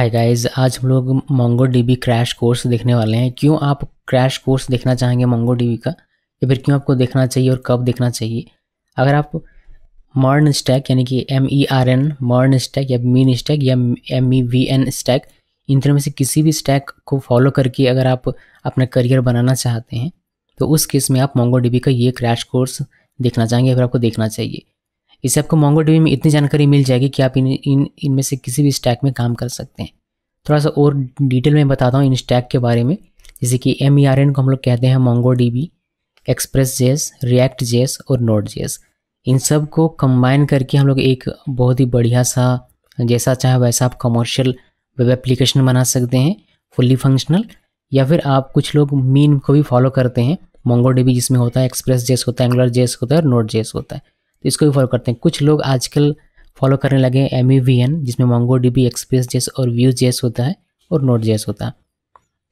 Hi guys आज हम लोग मोंगो डीबी क्रैश कोर्स देखने वाले हैं क्यों आप क्रैश कोर्स देखना चाहेंगे मोंगो डीबी का या फिर क्यों आपको देखना चाहिए और कब देखना चाहिए अगर आप मर्न स्टैक यानी कि M E R N MERN stack या मीन स्टैक या M E V N stack इन तरह में से किसी भी स्टैक को फॉलो करके अगर आप अपना करियर बनाना चाहते हैं तो उस केस में आप मोंगो डीबी का ये क्रैश कोर्स देखना चाहेंगे या फिर आपको देखना चाहिए इससे आपको मोंगो में इतनी जानकारी मिल जाएगी कि आप इन इन इनमें से किसी भी स्टैक में काम कर सकते हैं थोड़ा सा और डिटेल में बताता हूँ इन स्टैक के बारे में जैसे कि एम ई आर एन को हम लोग कहते हैं Mongo D B Express JS React JS और नोट जेस इन सब को कम्बाइन करके हम लोग एक बहुत ही बढ़िया सा जैसा चाहे वैसा आप कमर्शियल वेब एप्लीकेशन बना सकते हैं फुल्ली फंक्शनल या फिर आप कुछ लोग मीन को भी फॉलो करते हैं मोंगो बी जिसमें होता है एक्सप्रेस जेस होता है एंगुलर जेस होता है और नोट जेस होता है तो इसको भी फॉलो करते हैं कुछ लोग आजकल फॉलो करने लगे एम वी एन जिसमें Mongo D B Express JS और व्यू जेस होता है और नोट जेस होता है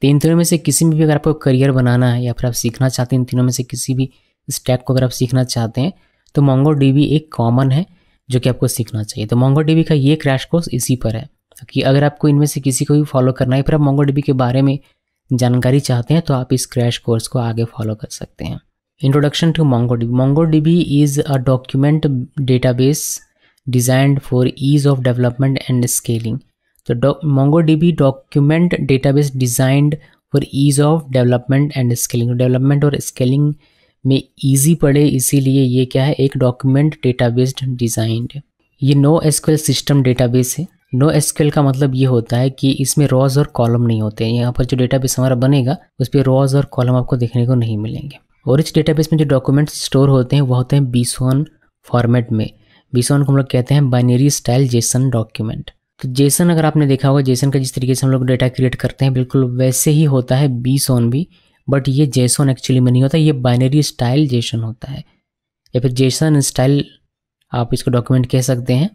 तो इन तीनों में से किसी में भी अगर आपको करियर बनाना है या फिर आप सीखना चाहते हैं इन तीनों में से किसी भी स्टैक को अगर आप सीखना चाहते हैं तो मोंगो एक कॉमन है जो कि आपको सीखना चाहिए तो मोंगो का ये क्रैश कोर्स इसी पर है कि अगर आपको इनमें से किसी को भी फॉलो करना है या फिर आप मोंगो के बारे में जानकारी चाहते हैं तो आप इस क्रैश कोर्स को आगे फॉलो कर सकते हैं Introduction to MongoDB. MongoDB is a document database designed for ease of development and scaling. The doc MongoDB document database designed for ease of development and scaling. Development और scaling में easy पड़े इसीलिए ये क्या है एक document database designed. ये NoSQL system database है नो एसक्यूएल का मतलब ये होता है कि इसमें रॉज और कॉलम नहीं होते हैं यहाँ पर जो डेटाबेस हमारा बनेगा उस पर रॉज और कॉलम आपको देखने को नहीं मिलेंगे और इस डेटाबेस में जो डॉक्यूमेंट्स स्टोर होते हैं वो होते हैं बीसोन फॉर्मेट में बीसोन को हम लोग कहते हैं बाइनरी स्टाइल जेसन डॉक्यूमेंट तो जेसन अगर आपने देखा होगा जेसन का जिस तरीके से हम लोग डेटा क्रिएट करते हैं बिल्कुल वैसे ही होता है बीसोन भी बट ये जेसन एक्चुअली में नहीं होता ये बाइनरी स्टाइल जेसन होता है या फिर जेसन स्टाइल आप इसको डॉक्यूमेंट कह सकते हैं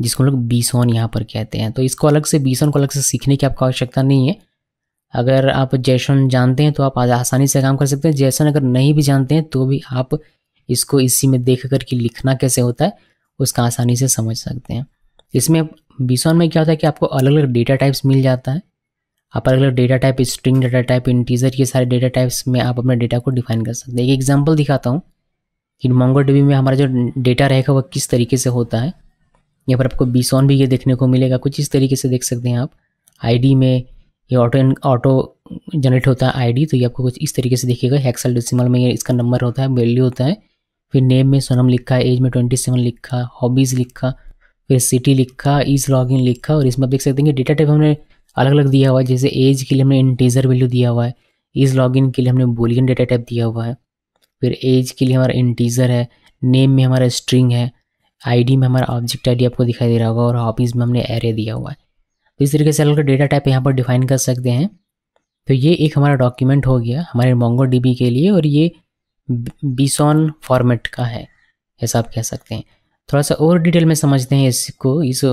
जिसको हम लोग बीसोन यहाँ पर कहते हैं तो इसको अलग से बीसोन को अलग से सीखने की आपको आवश्यकता नहीं है अगर आप जैसन जानते हैं तो आप आसानी से काम कर सकते हैं जैसन अगर नहीं भी जानते हैं तो भी आप इसको इसी में देख कर के लिखना कैसे होता है उसका आसानी से समझ सकते हैं इसमें बीसॉन में क्या होता है कि आपको अलग अलग डेटा टाइप्स मिल जाता है आप अलग अलग data type string data type integer ये सारे डेटा टाइप्स में आप अपने डेटा को डिफाइन कर सकते हैं एक एग्जाम्पल दिखाता हूँ कि मोंगो में हमारा जो डेटा रहेगा वह किस तरीके से होता है यहाँ पर आपको बीसॉन भी ये देखने को मिलेगा कुछ इस तरीके से देख सकते हैं आप आई में ये ऑटो ऑटो जनरेट होता है आईडी तो ये आपको कुछ इस तरीके से देखिएगा हेक्सल डेसिमल में ये इसका नंबर होता है वैल्यू होता है फिर नेम में सोनम लिखा है एज में ट्वेंटी सेवन लिखा हॉबीज़ लिखा फिर सिटी लिखा ईज लॉगिन लिखा और इसमें आप देख सकते हैं कि डेटा टाइप हमने अलग अलग दिया हुआ है जैसे एज के लिए हमने इंटीजर वैल्यू दिया हुआ है ईज लॉगिन के लिए हमने बोलियन डेटा टाइप दिया हुआ है फिर एज के लिए हमारा इंटीजर है नेम में हमारा स्ट्रिंग है आईडी में हमारा ऑब्जेक्ट आईडी आपको दिखाई दे रहा होगा और हॉबीज़ में हमने एरे दिया हुआ है इस तरीके से अलग डेटा टाइप यहाँ पर डिफाइन कर सकते हैं तो ये एक हमारा डॉक्यूमेंट हो गया हमारे मोंगो डीबी के लिए और ये बीसॉन फॉर्मेट का है ऐसा आप कह सकते हैं थोड़ा सा और डिटेल में समझते हैं इसको इस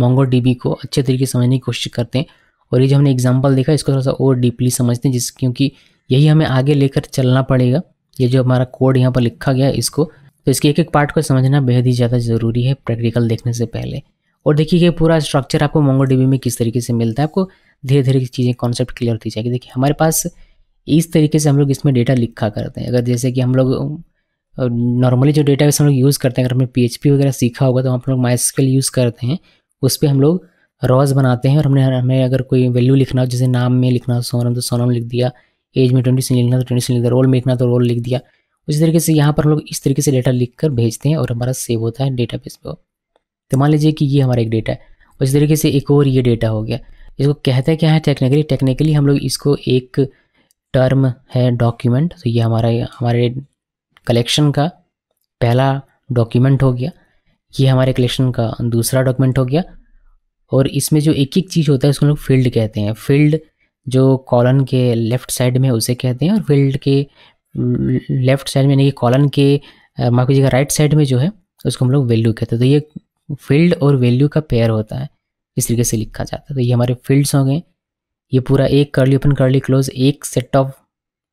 मोंगो डीबी को अच्छे तरीके से समझने की कोशिश करते हैं और ये जो हमने एग्जाम्पल देखा इसको थोड़ा सा और डीपली समझते हैं जिस क्योंकि यही हमें आगे लेकर चलना पड़ेगा ये जो हमारा कोड यहाँ पर लिखा गया इसको तो इसके एक एक पार्ट को समझना बेहद ही ज़्यादा ज़रूरी है प्रैक्टिकल देखने से पहले और देखिए ये पूरा स्ट्रक्चर आपको मोंगो में किस तरीके से मिलता है आपको धीरे धीरे चीज़ें कॉन्सेप्ट क्लियर होती जाएगी देखिए हमारे पास इस तरीके से हम लोग इसमें डेटा लिखा करते हैं अगर जैसे कि हम लोग नॉर्मली जो डेटा हम लोग यूज़ करते हैं अगर हमने पी वगैरह सीखा होगा तो हम लोग माई यूज़ करते हैं उस पर हम लोग रॉज बनाते हैं और हमने हमें अगर कोई वैल्यू लिखना हो जैसे नाम में लिखना हो सोनम तो सोनम लिख दिया एज में ट्वेंटी सी लिखना तो ट्वेंटी सी लिख दिया रोल में लिखना तो रोल लिख दिया उसी तरीके से यहाँ पर हम लोग इस तरीके से डेटा लिख कर भेजते हैं और हमारा सेव होता है डेटा बेस पर तो मान लीजिए कि ये हमारा एक डेटा है इस तरीके से एक और ये डेटा हो गया इसको कहते क्या है टेक्निकली टेक्निकली हम लोग इसको एक टर्म है डॉक्यूमेंट तो ये हमारा हमारे कलेक्शन का पहला डॉक्यूमेंट हो गया ये हमारे कलेक्शन का दूसरा डॉक्यूमेंट हो गया और इसमें जो एक एक चीज़ होता है उसको हम लोग फील्ड कहते हैं फील्ड जो कॉलन के लेफ़्ट साइड में उसे कहते हैं और फील्ड के लेफ़्ट साइड में यानी कि कॉलन के माफ कीजिएगा राइट साइड में जो है उसको हम लोग वैल्यू कहते हैं तो ये फील्ड और वैल्यू का पेयर होता है इस तरीके से लिखा जाता है तो ये हमारे फील्ड्स हो गए ये पूरा एक करली ओपन करली क्लोज एक सेट ऑफ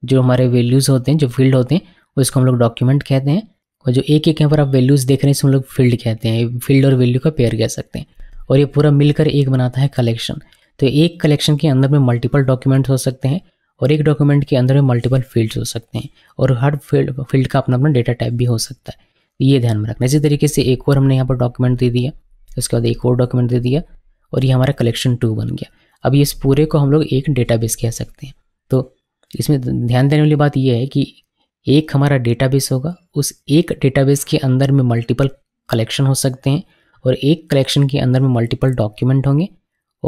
जो हमारे वैल्यूज़ होते हैं जो फील्ड होते हैं उसको हम लोग डॉक्यूमेंट कहते हैं और जो एक एक यहाँ पर आप वैल्यूज़ देख रहे हैं इसको हम लोग फील्ड कहते हैं फील्ड और वैल्यू का पेयर कह सकते हैं और ये पूरा मिलकर एक बनाता है कलेक्शन तो एक कलेक्शन के अंदर में मल्टीपल डॉक्यूमेंट हो सकते हैं और एक डॉक्यूमेंट के अंदर में मल्टीपल फील्ड्स हो सकते हैं और हर फील्ड फील्ड का अपना अपना डेटा टाइप भी हो सकता है ये ध्यान में रखना इसी तरीके से एक और हमने यहाँ पर डॉक्यूमेंट दे दिया उसके बाद एक और डॉक्यूमेंट दे दिया और ये हमारा कलेक्शन टू बन गया अब इस पूरे को हम लोग एक डेटाबेस कह सकते हैं तो इसमें ध्यान देने वाली बात यह है कि एक हमारा डेटाबेस होगा उस एक डेटाबेस के अंदर में मल्टीपल कलेक्शन हो सकते हैं और एक कलेक्शन के अंदर में मल्टीपल डॉक्यूमेंट होंगे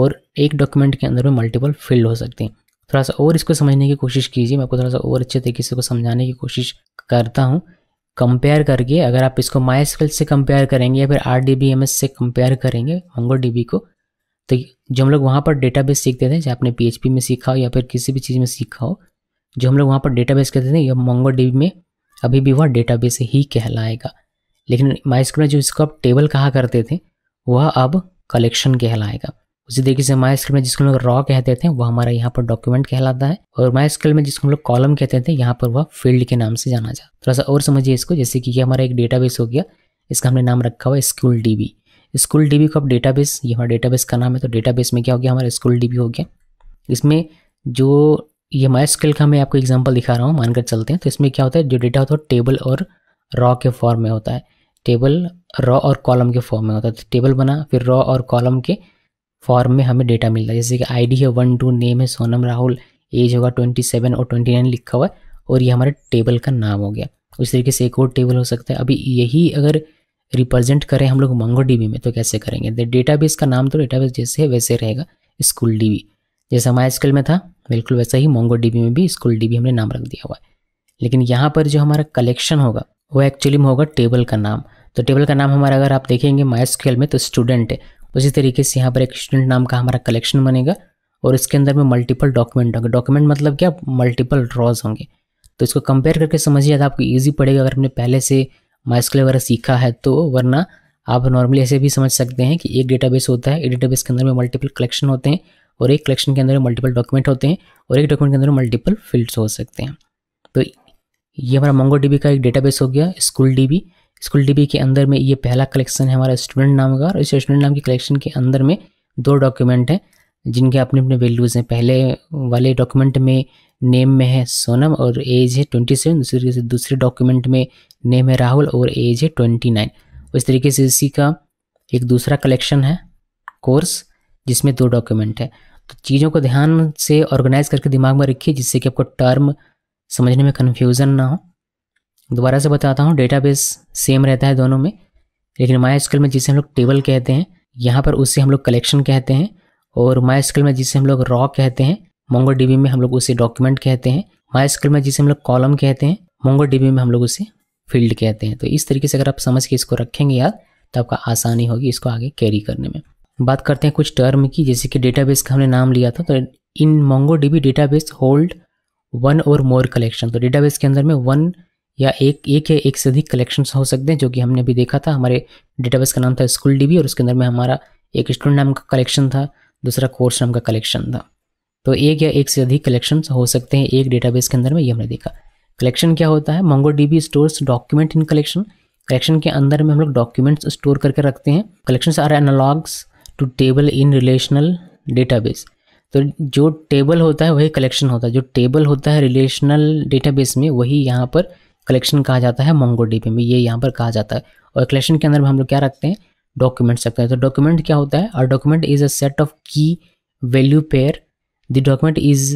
और एक डॉक्यूमेंट के अंदर में मल्टीपल फील्ड हो सकते हैं थोड़ा सा और इसको समझने की कोशिश कीजिए मैं आपको थोड़ा सा और अच्छे तरीके से इसको समझाने की कोशिश करता हूँ कंपेयर करके अगर आप इसको माई से कंपेयर करेंगे या फिर आर डी से कंपेयर करेंगे मोंगो डी को तो जो हम लोग वहाँ पर डेटाबेस सीखते थे चाहे आपने पी में सीखा हो या फिर किसी भी चीज़ में सीखा हो जो हम लोग वहाँ पर डेटाबेस कहते थे या मोंगो में अभी भी वह डेटाबेस ही कहलाएगा लेकिन माई जो इसको आप टेबल कहा करते थे वह अब कलेक्शन कहलाएगा उसी तरीके से माई स्केल में जिसको हम लोग रॉ कहते थे वह हमारा यहाँ पर डॉक्यूमेंट कहलाता है और माई स्केल में जिसको हम लोग कॉलम कहते थे यहाँ पर वह फील्ड के नाम से जाना जाता थोड़ा सा और समझिए इसको जैसे कि ये हमारा एक डेटाबेस हो गया इसका हमने नाम रखा हुआ स्कूल डीबी स्कूल डीबी अब डेटाबेस ये हमारा डेटाबेस का नाम है तो डेटाबेस में क्या हो गया हमारा स्कूल डीबी हो गया इसमें जो ये माई स्किल का मैं आपको एग्जाम्पल दिखा रहा हूँ मानकर चलते हैं तो इसमें क्या होता है जो डेटा होता है टेबल और रॉ के फॉर्म में होता है टेबल रॉ और कॉलम के फॉर्म में होता है तो टेबल बना फिर रॉ और कॉलम के फॉर्म में हमें डेटा मिलता है जैसे कि आईडी है वन टू नेम है सोनम राहुल एज होगा ट्वेंटी सेवन और ट्वेंटी नाइन लिखा हुआ है और ये हमारे टेबल का नाम हो गया उस तरीके से एक और टेबल हो सकता है अभी यही अगर रिप्रेजेंट करें हम लोग मंगो डीबी में तो कैसे करेंगे द बेस का नाम तो बेस जैसे है वैसे रहेगा स्कूल डीबी जैसा हमारे स्कूल में था बिल्कुल वैसा ही मोंगो डीबी में भी स्कूल डीबी हमने नाम रख दिया हुआ है लेकिन यहाँ पर जो हमारा कलेक्शन होगा वो एक्चुअली में होगा टेबल का नाम तो टेबल का नाम हमारा अगर आप देखेंगे माई स्केल में तो स्टूडेंट है उसी तो तरीके से यहाँ पर एक स्टूडेंट नाम का हमारा कलेक्शन बनेगा और इसके अंदर में मल्टीपल डॉक्यूमेंट होंगे डॉक्यूमेंट मतलब क्या मल्टीपल ड्रॉज होंगे तो इसको कंपेयर करके समझिए अगर आपको ईजी पड़ेगा अगर हमने पहले से माइस्कल वगैरह सीखा है तो वरना आप नॉर्मली ऐसे भी समझ सकते हैं कि एक डेटाबेस होता है एक डेटाबेस के अंदर में मल्टीपल कलेक्शन होते हैं और एक कलेक्शन के अंदर में मल्टीपल डॉक्यूमेंट होते हैं और एक डॉक्यूमेंट के अंदर मल्टीपल फील्ड्स हो सकते हैं तो ये हमारा मोंगो का एक डेटाबेस हो गया स्कूल डी स्कूल डीबी के अंदर में ये पहला कलेक्शन है हमारा स्टूडेंट नाम का और इस स्टूडेंट नाम के कलेक्शन के अंदर में दो डॉक्यूमेंट हैं जिनके अपने अपने वैल्यूज़ हैं पहले वाले डॉक्यूमेंट में नेम में है सोनम और एज है ट्वेंटी सेवन दूसरे से दूसरे डॉक्यूमेंट में नेम है राहुल और एज है ट्वेंटी नाइन इस तरीके से इसी का एक दूसरा कलेक्शन है कोर्स जिसमें दो डॉक्यूमेंट है तो चीज़ों को ध्यान से ऑर्गेनाइज करके दिमाग में रखिए जिससे कि आपको टर्म समझने में कन्फ्यूज़न ना हो दोबारा से बताता हूँ डेटाबेस सेम रहता है दोनों में लेकिन माई स्केल में जिसे हम लोग टेबल कहते हैं यहाँ पर उससे हम लोग कलेक्शन कहते हैं और माई स्केल में जिसे हम लोग रॉ कहते हैं मोंगो डीबी में हम लोग उसे डॉक्यूमेंट कहते हैं माई स्केल में जिसे हम लोग कॉलम कहते हैं मोंगो डीबी में हम लोग उसे फील्ड कहते हैं तो इस तरीके से अगर आप समझ के इसको रखेंगे याद तो आपका आसानी होगी इसको आगे कैरी करने में बात करते हैं कुछ टर्म की जैसे कि डेटाबेस का हमने नाम लिया था तो in Mongo DB database hold one or more collection तो डेटाबेस के अंदर में वन या एक एक या एक से अधिक कलेक्शंस हो सकते हैं जो कि हमने अभी देखा था हमारे डेटाबेस का नाम था स्कूल डीबी और उसके अंदर में हमारा एक स्टूडेंट नाम का कलेक्शन था दूसरा कोर्स नाम का कलेक्शन था तो एक या एक से अधिक कलेक्शन हो सकते हैं एक डेटाबेस के अंदर में ये हमने देखा कलेक्शन क्या होता है D B stores document in collection collection के अंदर में हम लोग डॉक्यूमेंट्स स्टोर करके रखते हैं collection are analogues to table in relational database तो जो टेबल होता है वही कलेक्शन होता है जो टेबल होता है रिलेशनल डेटाबेस में वही यहाँ पर कलेक्शन कहा जाता है मोंगोडीपी में ये यहाँ पर कहा जाता है और कलेक्शन के अंदर हम लोग क्या रखते हैं डॉक्यूमेंट्स रखते हैं तो डॉक्यूमेंट क्या होता है और document is a set of key value pair the document is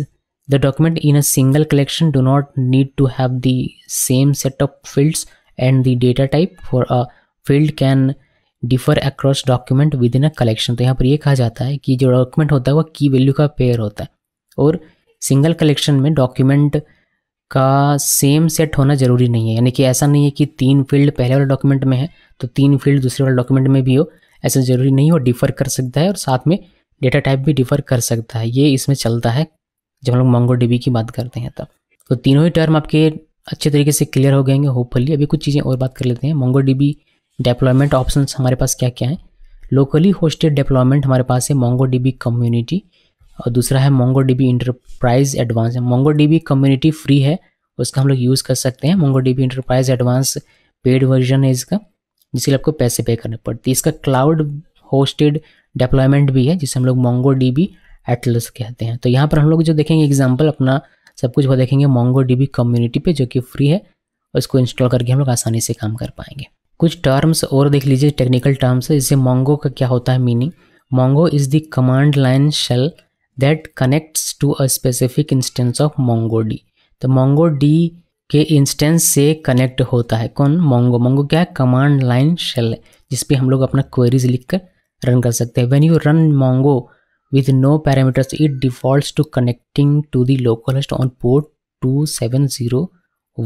the document in a single collection do not need to have the same set of fields and the data type for a field can differ across document within a collection तो यहाँ पर यह कहा जाता है कि जो document होता है वह की वैल्यू का पेयर होता है और सिंगल कलेक्शन में डॉक्यूमेंट का सेम सेट होना ज़रूरी नहीं है यानी कि ऐसा नहीं है कि तीन फील्ड पहले वाले डॉक्यूमेंट में है तो तीन फील्ड दूसरे वाले डॉक्यूमेंट में भी हो ऐसा ज़रूरी नहीं हो डिफ़र कर सकता है और साथ में डेटा टाइप भी डिफ़र कर सकता है ये इसमें चलता है जब हम लोग मोंगो डीबी की बात करते हैं तब तो तीनों ही टर्म आपके अच्छे तरीके से क्लियर हो गएंगे होपफुली अभी कुछ चीज़ें और बात कर लेते हैं मोंगो डीबी डेप्लॉयमेंट ऑप्शन हमारे पास क्या क्या हैं लोकली होस्टेड डेप्लॉयमेंट हमारे पास है मोंगो डीबी कम्युनिटी और दूसरा है Mongo D B enterprise advance Mongo D B community free है उसका हम लोग यूज़ कर सकते हैं Mongo D B enterprise advance paid version है इसका जिसके लिए आपको पैसे पे करने पड़ते है इसका क्लाउड होस्टेड डिप्लॉयमेंट भी है जिसे हम लोग मोंगो डी बी एटलस कहते हैं तो यहाँ पर हम लोग जो देखेंगे एग्जाम्पल अपना सब कुछ वो देखेंगे मोंगो डी बी कम्युनिटी पर जो कि फ्री है उसको इंस्टॉल करके हम लोग आसानी से काम कर पाएंगे कुछ टर्म्स और देख लीजिए टेक्निकल टर्म्स है जिससे मोंगो का क्या होता है meaning Mongo is the command line shell that connects to a specific instance of MongoD. तो MongoD के इंस्टेंस से कनेक्ट होता है कौन मोंगो मोंगो क्या है कमांड लाइन शेल है जिसपे हम लोग अपना क्वेरीज लिख कर रन कर सकते हैं when you run Mongo with no parameters it default to connecting to the local host on port two seven zero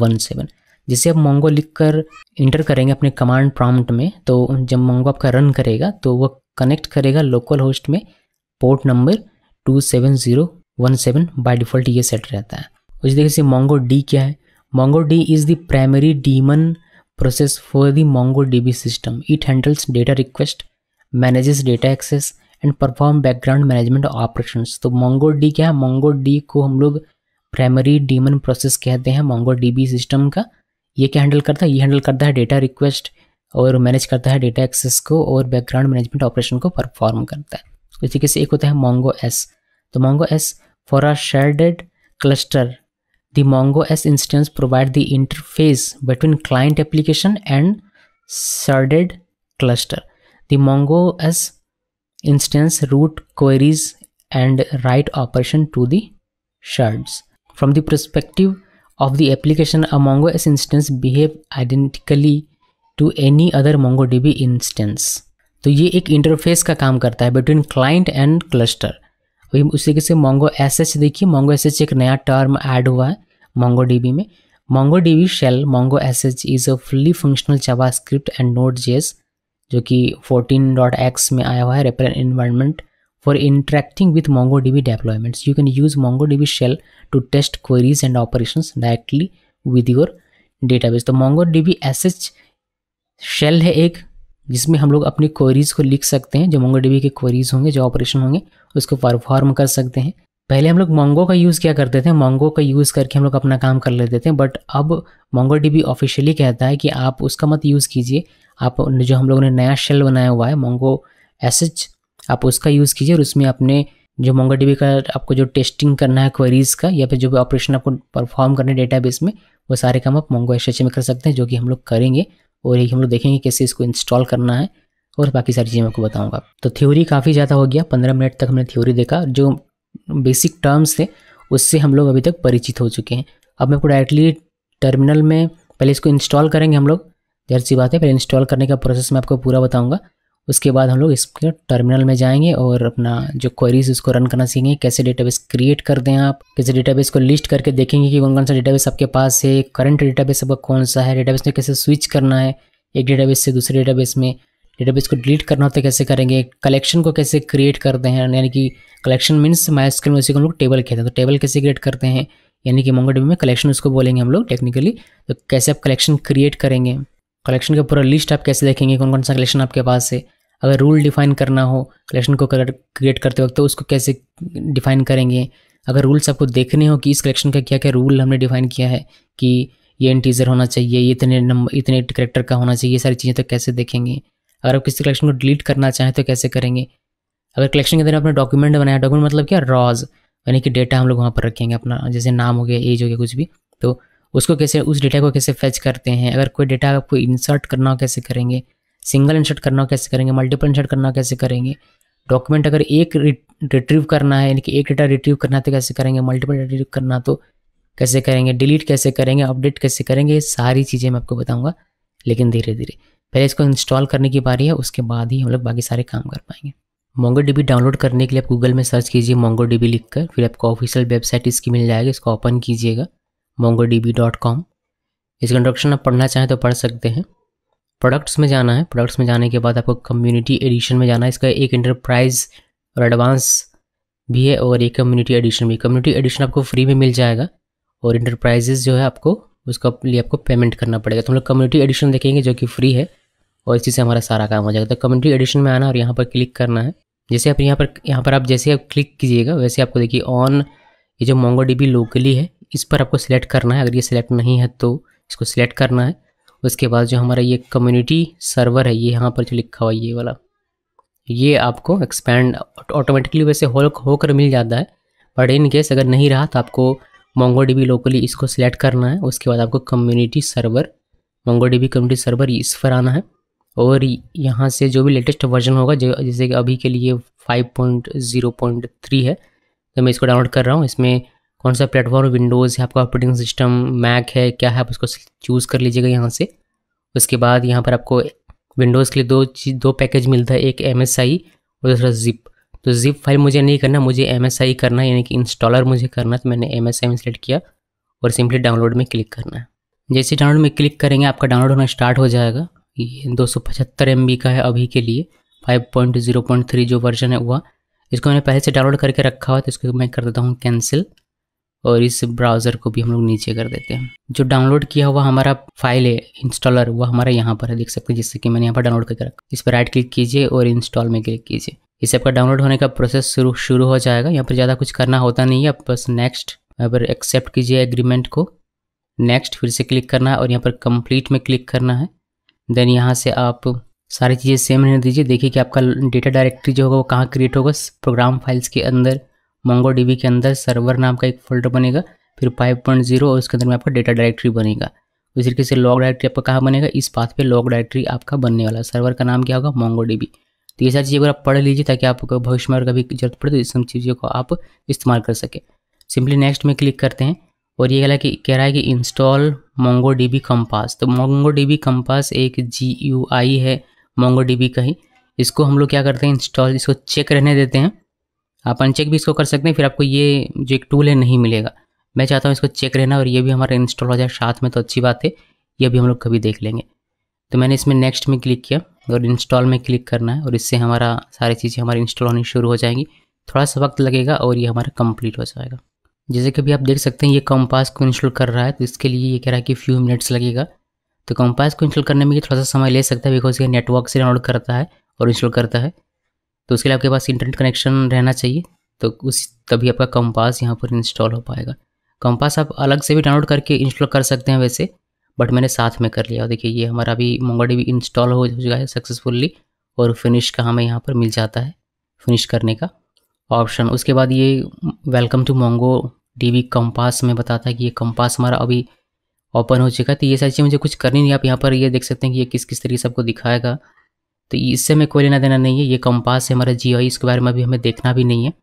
one seven जिसे आप मोंगो लिख कर इंटर करेंगे अपने कमांड प्रॉम्प्ट में तो जब मोंगो आपका रन करेगा तो वह कनेक्ट करेगा लोकल होस्ट में port number two seven zero one seven by default ये सेट रहता है उसी तरीके से मोंगो डी क्या है Mongo D is the primary daemon process for the Mongo B system it handles data request manages data access and perform background management operation तो Mongo D क्या है मोंगो डी को हम लोग प्राइमरी डीमन प्रोसेस कहते हैं Mongo B system का ये क्या हैंडल करता है ये हैंडल करता है डेटा रिक्वेस्ट और मैनेज करता है डेटा एक्सेस को और बैकग्राउंड मैनेजमेंट ऑपरेशन को परफॉर्म करता है उसी के से एक होता है मोंगो एस तो Mongo S for our sharded cluster The MongoS instance provides the interface between client application and sharded cluster. The MongoS instance route queries and write operation to the shards. From the perspective of the application, a MongoS instance behave identically to any other MongoDB instance. तो ये एक interface का काम करता है between client and cluster वही उस तरीके से मोंगो एस देखिए मोंगो एस एक नया टर्म ऐड हुआ है मोंगो में Mongo DB shell Mongo S H is a fully functional JavaScript and Node JS जो कि 14.x में आया हुआ है wrapper environment for interacting with Mongo DB deployments you can use Mongo DB shell to test queries and operation directly with your database तो Mongo DB S H shell है एक जिसमें हम लोग अपनी क्वेरीज़ को लिख सकते हैं जो डीबी के क्वेरीज़ होंगे जो ऑपरेशन होंगे उसको परफॉर्म कर सकते हैं पहले हम लोग मोंगो का यूज़ क्या करते थे मोंगो का यूज़ करके हम लोग अपना काम कर लेते थे बट अब मोंगो डीबी ऑफिशियली कहता है कि आप उसका मत यूज़ कीजिए आप जो हम लोगों ने नया शेल बनाया हुआ है मोंगो एस आप उसका यूज़ कीजिए और उसमें अपने जो मोंगो डी का आपको जो टेस्टिंग करना है क्वेरीज़ का या फिर जो भी ऑपरेशन आपको परफॉर्म करना है डेटाबेस में वो सारे काम आप मोंगो एस में कर सकते हैं जो कि हम लोग करेंगे और ये हम लोग देखेंगे कैसे इसको इंस्टॉल करना है और बाकी सारी चीज़ें मैं आपको बताऊँगा तो थ्योरी काफ़ी ज़्यादा हो गया पंद्रह मिनट तक हमने थ्योरी देखा जो बेसिक टर्म्स थे उससे हम लोग अभी तक परिचित हो चुके हैं अब मैं आपको डायरेक्टली टर्मिनल में पहले इसको इंस्टॉल करेंगे हम लोग जहर सी बात है पहले इंस्टॉल करने का प्रोसेस मैं आपको पूरा बताऊँगा उसके बाद हम लोग इसके टर्मिनल में जाएंगे और अपना जो क्वेरीज उसको रन करना सीखेंगे कैसे डेटाबेस क्रिएट कर दें आप कैसे डेटाबेस को लिस्ट करके देखेंगे कि कौन कौन सा डेटाबेस आपके पास है करंट डेटाबेस आपका कौन सा है डेटाबेस में कैसे स्विच करना है एक डेटाबेस से दूसरे डेटाबेस में डेटाबेस को डिलीट करना होता है कैसे करेंगे कलेक्शन को कैसे क्रिएट करते हैं यानी कि कलेक्शन मीन्स माई स्क्रीन में उसी को हम लोग टेबल कहते हैं तो टेबल कैसे क्रिएट करते हैं यानी कि मोंगो में कलेक्शन उसको बोलेंगे हम लोग टेक्निकली तो कैसे आप कलेक्शन क्रिएट करेंगे कलेक्शन का पूरा लिस्ट आप कैसे देखेंगे कौन कौन सा कलेक्शन आपके पास है अगर रूल डिफाइन करना हो कलेक्शन को कलर क्रिएट करते वक्त तो उसको कैसे डिफाइन करेंगे अगर रूल्स आपको देखने हो कि इस कलेक्शन का क्या क्या रूल हमने डिफाइन किया है कि ये इंटीजर होना चाहिए ये इतने नंबर इतने करेक्टर का होना चाहिए ये सारी चीज़ें तो कैसे देखेंगे अगर आप किसी कलेक्शन को डिलीट करना चाहें तो कैसे करेंगे अगर कलेक्शन के अंदर आपने डॉक्यूमेंट बनाया डॉक्यूमेंट मतलब क्या रॉज यानी कि डेटा हम लोग वहाँ पर रखेंगे अपना जैसे नाम हो गया एज हो गया कुछ भी तो उसको कैसे उस डेटा को कैसे फेच करते हैं अगर कोई डेटा आपको इंसर्ट करना हो कैसे करेंगे सिंगल इंसर्ट करना हो कैसे करेंगे मल्टीपल इंसर्ट करना हो कैसे करेंगे डॉक्यूमेंट अगर एक रिट्रीव करना है यानी कि एक डेटा रिट्रीव करना है तो कैसे करेंगे मल्टीपल रिट्रीव करना तो कैसे करेंगे डिलीट कैसे करेंगे अपडेट कैसे करेंगे ये सारी चीज़ें मैं आपको बताऊँगा लेकिन धीरे धीरे पहले इसको इंस्टॉल करने की बारी है उसके बाद ही हम लोग बाकी सारे काम कर पाएंगे मोंगो डीबी डाउनलोड करने के लिए आप गूगल में सर्च कीजिए मोंगो डीबी लिख कर फिर आपको ऑफिशियल वेबसाइट इसकी मिल जाएगी इसको ओपन कीजिएगा mongodb.com इसका इंट्रोडक्शन आप पढ़ना चाहें तो पढ़ सकते हैं प्रोडक्ट्स में जाना है प्रोडक्ट्स में जाने के बाद आपको कम्युनिटी एडिशन में जाना है इसका एक इंटरप्राइज और एडवांस भी है और एक कम्युनिटी एडिशन भी कम्युनिटी एडिशन आपको फ्री में मिल जाएगा और इंटरप्राइजेज जो है आपको उसका लिए आपको पेमेंट करना पड़ेगा तो हम लोग कम्युनिटी एडिशन देखेंगे जो कि फ्री है और इसी से हमारा सारा काम हो जाएगा तो कम्युनिटी एडिशन में आना और यहाँ पर क्लिक करना है जैसे आप यहाँ पर यहाँ पर आप जैसे आप क्लिक कीजिएगा वैसे आपको देखिए ऑन ये जो मोंगो डीबी लोकली है इस पर आपको सिलेक्ट करना है अगर ये सिलेक्ट नहीं है तो इसको सिलेक्ट करना है उसके बाद जो हमारा ये कम्युनिटी सर्वर है ये यहाँ पर जो लिखा हुआ ये वाला ये आपको एक्सपैंड ऑटोमेटिकली वैसे हो होकर मिल जाता है बट इन केस अगर नहीं रहा तो आपको मोंगो डी लोकली इसको सिलेक्ट करना है उसके बाद आपको community server Mongo D community server इस पर आना है और यहाँ से जो भी लेटेस्ट वर्जन होगा जैसे कि अभी के लिए 5.0.3 है तो मैं इसको डाउनलोड कर रहा हूँ इसमें कौन सा प्लेटफॉर्म विंडोज़ है आपका ऑपरेटिंग सिस्टम मैक है क्या है आप उसको चूज़ कर लीजिएगा यहाँ से उसके बाद यहाँ पर आपको विंडोज़ के लिए दो चीज दो पैकेज मिलता है एक एम और दूसरा जिप तो जिप फाइल मुझे नहीं करना मुझे एम करना है यानी कि इंस्टॉलर मुझे करना है तो मैंने एम एस सेलेक्ट किया और सिंपली डाउनलोड में क्लिक करना है जैसे डाउनलोड में क्लिक करेंगे आपका डाउनलोड होना स्टार्ट हो जाएगा ये दो सौ का है अभी के लिए 5.0.3 जो वर्जन है हुआ इसको मैंने पहले से डाउनलोड करके रखा हुआ तो इसको मैं कर देता हूँ कैंसिल और इस ब्राउज़र को भी हम लोग नीचे कर देते हैं जो डाउनलोड किया हुआ हमारा फाइल है इंस्टॉलर वो हमारा यहाँ पर है देख सकते हैं जिससे कि मैंने यहाँ पर डाउनलोड करके रखा इस पर राइट क्लिक कीजिए और इंस्टॉल में क्लिक कीजिए इसे आपका डाउनलोड होने का प्रोसेस शुरू शुरू हो जाएगा यहाँ पर ज़्यादा कुछ करना होता नहीं है आप बस नेक्स्ट यहाँ पर एक्सेप्ट कीजिए एग्रीमेंट को नेक्स्ट फिर से क्लिक करना है और यहाँ पर कंप्लीट में क्लिक करना है देन यहाँ से आप सारी चीज़ें सेम रहने दीजिए देखिए कि आपका डेटा डायरेक्टरी जो होगा वो कहाँ क्रिएट होगा प्रोग्राम फाइल्स के अंदर मोंगो के अंदर सर्वर नाम का एक फोल्डर बनेगा फिर 5.0 और उसके अंदर में आपका डेटा डायरेक्टरी बनेगा उसी तरीके से लॉग डायरेक्टरी आपका कहाँ बनेगा इस पाथ पे लॉग डायरेक्टरी आपका बनने वाला सर्वर का नाम क्या होगा मोंगो तो ये सारी चीज़ें अगर आप पढ़ लीजिए ताकि आपको भविष्य में अगर कभी जरूरत पड़े तो इस सब चीज़ों को आप इस्तेमाल कर सकें सिंपली नेक्स्ट में क्लिक करते हैं और ये कहला कि कह रहा है कि इंस्टॉल मोंगो डी कंपास तो मोंगो डी कंपास एक जी है मोंगो का ही इसको हम लोग क्या करते हैं इंस्टॉल इसको चेक रहने देते हैं आप अनचेक भी इसको कर सकते हैं फिर आपको ये जो एक टूल है नहीं मिलेगा मैं चाहता हूँ इसको चेक रहना और ये भी हमारा इंस्टॉल हो जाए साथ में तो अच्छी बात है ये भी हम लोग कभी देख लेंगे तो मैंने इसमें नेक्स्ट में क्लिक किया और इंस्टॉल में क्लिक करना है और इससे हमारा सारी चीज़ें हमारी इंस्टॉल होनी शुरू हो जाएंगी थोड़ा सा वक्त लगेगा और ये हमारा कंप्लीट हो जाएगा जैसे कि अभी आप देख सकते हैं ये कंपास को इंस्टॉल कर रहा है तो इसके लिए ये कह रहा है कि फ्यू मिनट्स लगेगा तो कंपास को इंस्टॉल करने में ये थोड़ा सा समय ले सकता है बिकॉज ये नेटवर्क से डाउनलोड करता है और इंस्टॉल करता है तो उसके लिए आपके पास इंटरनेट कनेक्शन रहना चाहिए तो उस तभी आपका कंपास यहाँ पर इंस्टॉल हो पाएगा कंपास आप अलग से भी डाउनलोड करके इंस्टॉल कर सकते हैं वैसे बट मैंने साथ में कर लिया और देखिए ये हमारा अभी मोंगोडी भी इंस्टॉल हो चुका है सक्सेसफुल्ली और फिनिश का हमें यहाँ पर मिल जाता है फिनिश करने का ऑप्शन उसके बाद ये welcome to Mongo D compass में बताता है कि ये कंपास हमारा अभी ओपन हो चुका है तो ये सारी चीज़ मुझे कुछ करनी नहीं आप यहाँ पर ये देख सकते हैं कि ये किस किस तरीके से आपको दिखाएगा तो इससे हमें कोई लेना देना नहीं है ये कंपास है हमारा जी इसके बारे में अभी हमें देखना भी नहीं है